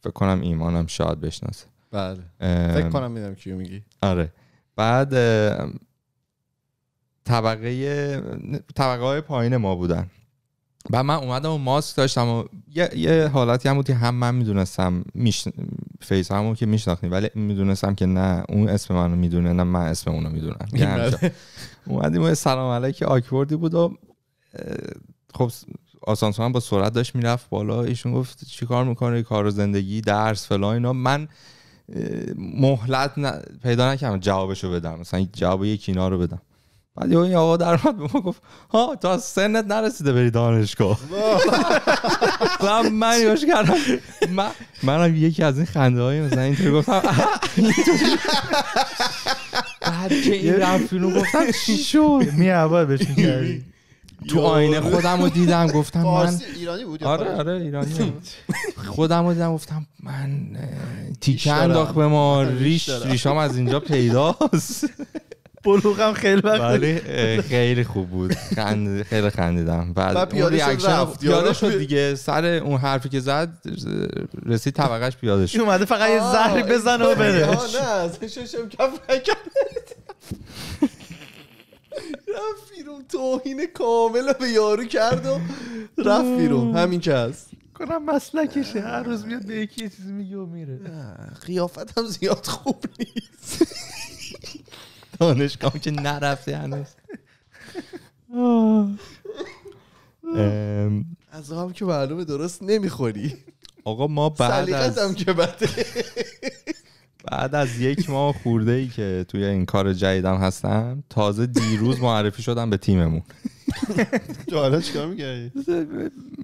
فکر کنم ایمانم شاید بشناسه بله فکر کنم میدونم کیو میگی آره بعد طبقه طبقه های پایین ما بودن و من اومدم و ماسک داشتم و یه, یه حالتی هم بود که هم من میدونستم میش... فیس همو که میشناختیم ولی میدونستم که نه اون اسم منو میدونه نه من اسم اونو میدونم یعنی بله. *laughs* اومدیم و سلام علیک آکوردی بود و خب آسانسور با سرعت داشت میرفت بالا ایشون گفت چیکار میکنه کار و زندگی درس فلان اینا من مهلت ن... پیدا نکردم جوابشو بدم مثلا جواب یکی رو بدم بعد یه آقا در اومد به ما گفت ها تا سنت نرسیده بری دانشگاه و *laughs* من یوش کردم من منم یکی از این خنده های مثلا اینطور گفتم بعد که این رفیلو گفتم چی شد می اول بهش کردی تو آینه خودم رو دیدم گفتم من ایرانی بود آره آره ایرانی بود خودم رو دیدم گفتم من تیکه انداخت به ما ریش ریشام از اینجا پیداست بلوغ هم خیلی وقت ولی خیلی خوب بود خند خیلی خندیدم بعد پیاده شد پیاده شد دیگه سر اون حرفی که زد رسید طبقهش پیاده شد *laughs* اومده فقط یه زهری بزن و بره نه کرد *laughs* رفت بیرون توهین کامل به یارو کرد و رفت بیرون همین که هست کنم مسلکشه هر روز میاد به یکی چیزی میگه و میره قیافت هم زیاد خوب نیست *laughs* دانشگاه که نرفتی هنوز از هم که معلومه درست نمیخوری آقا ما بعد از که بعد از یک ماه خورده ای که توی این کار جدیدم هستم تازه دیروز معرفی شدم به تیممون حالا چیکار می‌کردی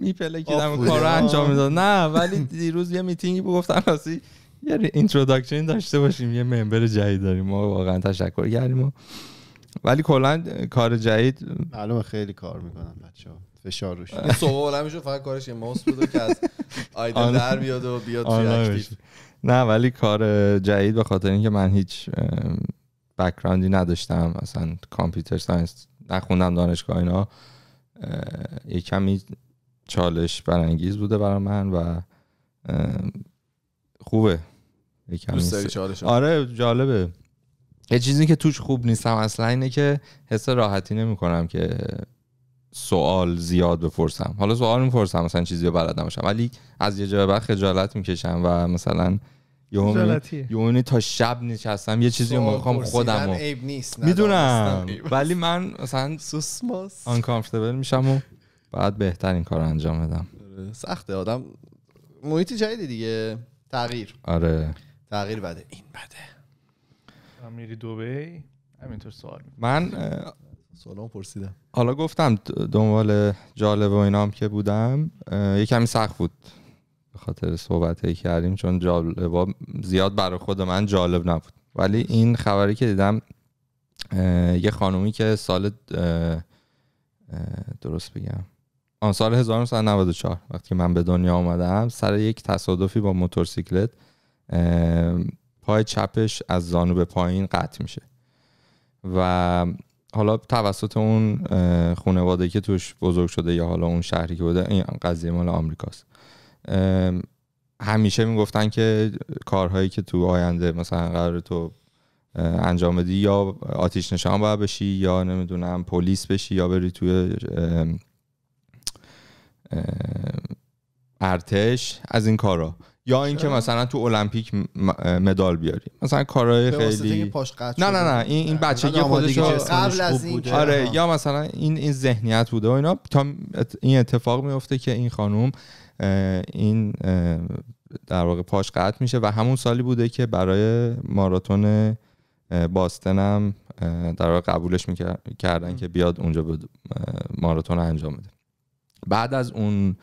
میپلکیدم کارو انجام میداد نه ولی دیروز یه میتینگی بود گفتن راستی یه یعنی اینتروداکشن داشته باشیم یه ممبر جدید داریم ما واقعا تشکر کردیم و ولی کلا کار جدید معلومه خیلی کار میکنن بچه‌ها فشار روش صبح بلند فقط کارش یه ماوس بود که از آیدن آره. در بیاد و بیاد توی آره. نه ولی کار جدید به خاطر اینکه من هیچ بکراندی نداشتم مثلا کامپیوتر ساینس نخوندم دانشگاه اینا یه کمی چالش برانگیز بوده برای من و خوبه آره جالبه یه چیزی که توش خوب نیستم اصلا اینه که حس راحتی نمیکنم که سوال زیاد بپرسم حالا سوال میپرسم مثلا چیزی رو بلد نباشم ولی از یه جای بعد خجالت میکشم و مثلا یونی تا شب نشستم یه چیزی رو میخوام خودم رو میدونم ولی من مثلا سوسماس کامفورتبل میشم و بعد بهترین کار انجام بدم سخته آدم محیط جدید دیگه تغییر آره تغییر بده این بده میری دوبی همینطور سوال من سوالو پرسیدم حالا گفتم دنبال جالب و اینام که بودم یه کمی سخت بود به خاطر صحبت کردیم چون جالب زیاد برای خود من جالب نبود ولی این خبری که دیدم یه خانومی که سال درست بگم آن سال 1994 وقتی من به دنیا آمدم سر یک تصادفی با موتورسیکلت پای چپش از زانو به پایین قطع میشه و حالا توسط اون خانواده که توش بزرگ شده یا حالا اون شهری که بوده این قضیه مال آمریکاست همیشه میگفتن که کارهایی که تو آینده مثلا قرار تو انجام بدی یا آتیش نشان باید بشی یا نمیدونم پلیس بشی یا بری توی ارتش از این کارا یا اینکه مثلا تو المپیک مدال بیاری مثلا کارهای خیلی نه نه نه این این بچگی خودش قبل از این آره یا مثلا این این ذهنیت بوده و اینا تا این اتفاق میفته که این خانم این در واقع پاش قطع میشه و همون سالی بوده که برای ماراتون باستنم در واقع قبولش میکردن که بیاد اونجا ماراتون انجام بده بعد از اون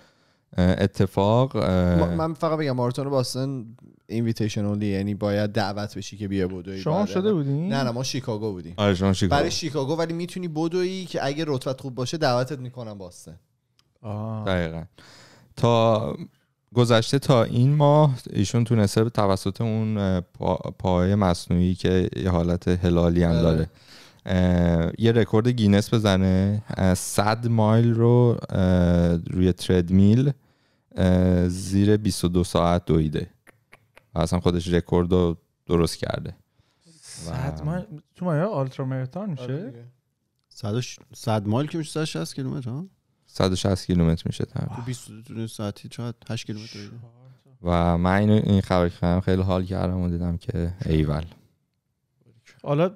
اتفاق من فقط بگم ماراتون باستن اینویتیشن اونلی یعنی باید دعوت بشی که بیا بودوی شما شده بودین؟ نه نه ما شیکاگو بودیم آره شیکاگو برای شیکاگو ولی میتونی ای که اگه رتبت خوب باشه دعوتت میکنم باستن دقیقا تا گذشته تا این ماه ایشون تونسته توسط اون پا... پای مصنوعی که حالت هلالی هم آره. داره یه رکورد گینس بزنه 100 مایل رو روی تردمیل زیر 22 ساعت دویده و اصلا خودش رکورد رو درست کرده صد مایل تو مایل آلترا ماراتون میشه 100 آره مایل که میشه 160 کیلومتر ها 160 کیلومتر میشه تو 22 ساعتی شاید 8 کیلومتر و من این خبر خیلی حال کردم و دیدم که ایول حالا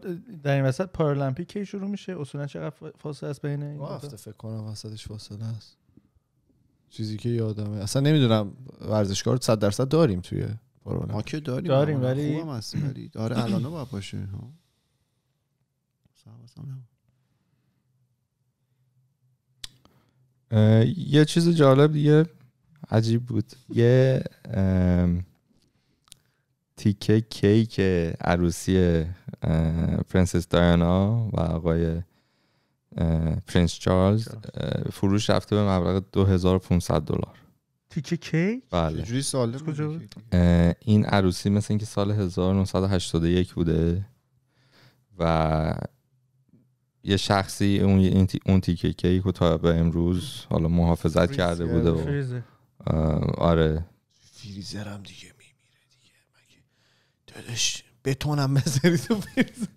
در این وسط پارالمپیک کی شروع میشه اصولا چقدر فاصله است بین این هفته فکر کنم وسطش فاصله است چیزی که یادمه اصلا نمیدونم رو 100 درصد داریم توی ما که داریم داریم آره، ولی خوبم هست ولی داره *clears throat* الان باید باشه ها یه چیز جالب دیگه عجیب بود یه تیکه کیک عروسی پرنسس دایانا و آقای پرنس چارلز فروش رفته به مبلغ 2500 دلار تیکه کیک بله جوری سال کجا این عروسی مثل اینکه سال 1981 بوده و یه شخصی اون این اون تیکه کیک تا به امروز حالا محافظت کرده بوده و آره فریزر هم دیگه دلش بتونم بذاری تو فریز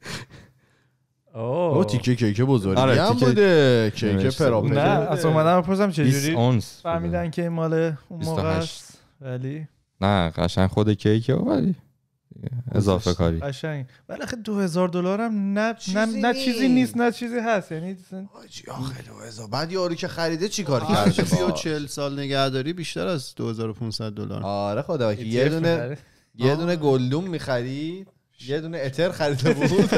او تیکه کیک بزرگی آره هم بوده کیک پراپر نه از اومدم بپرسم چه جوری فهمیدن که مال اون موقع است ولی نه قشنگ خود کیک ولی اضافه کاری قشنگ ولی آخه 2000 دلار هم نه نه نه چیزی نیست نه چیزی هست یعنی آجی آخه 2000 بعد یارو که خریده چیکار کرده 40 سال نگهداری بیشتر از 2500 دلار آره خدا یه دونه آره. یه دونه گلدون میخرید یه دونه اتر خریده بود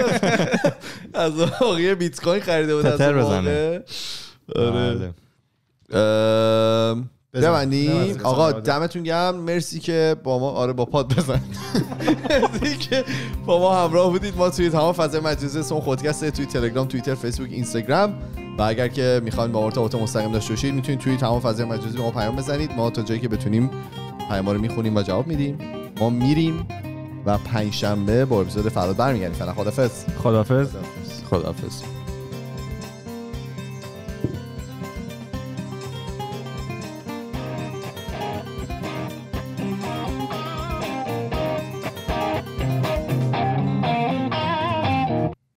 *laughs* از واقعی بیت کوین خریده بود از بزنه آره بله. آقا دمتون گرم مرسی که با ما آره با پاد بزن مرسی که با ما همراه بودید ما توی تمام فضای مجازی اسم خودکسته توی تلگرام توییتر فیسبوک اینستاگرام و اگر که میخواین با ما ارتباط مستقیم داشته باشید میتونید توی تمام فضای مجازی ما پیام بزنید ما تا جایی که بتونیم پیام رو میخونیم و جواب میدیم ما میریم و پنجشنبه با اپیزود فراد برمیگردیم فعلا خدافظ خدافظ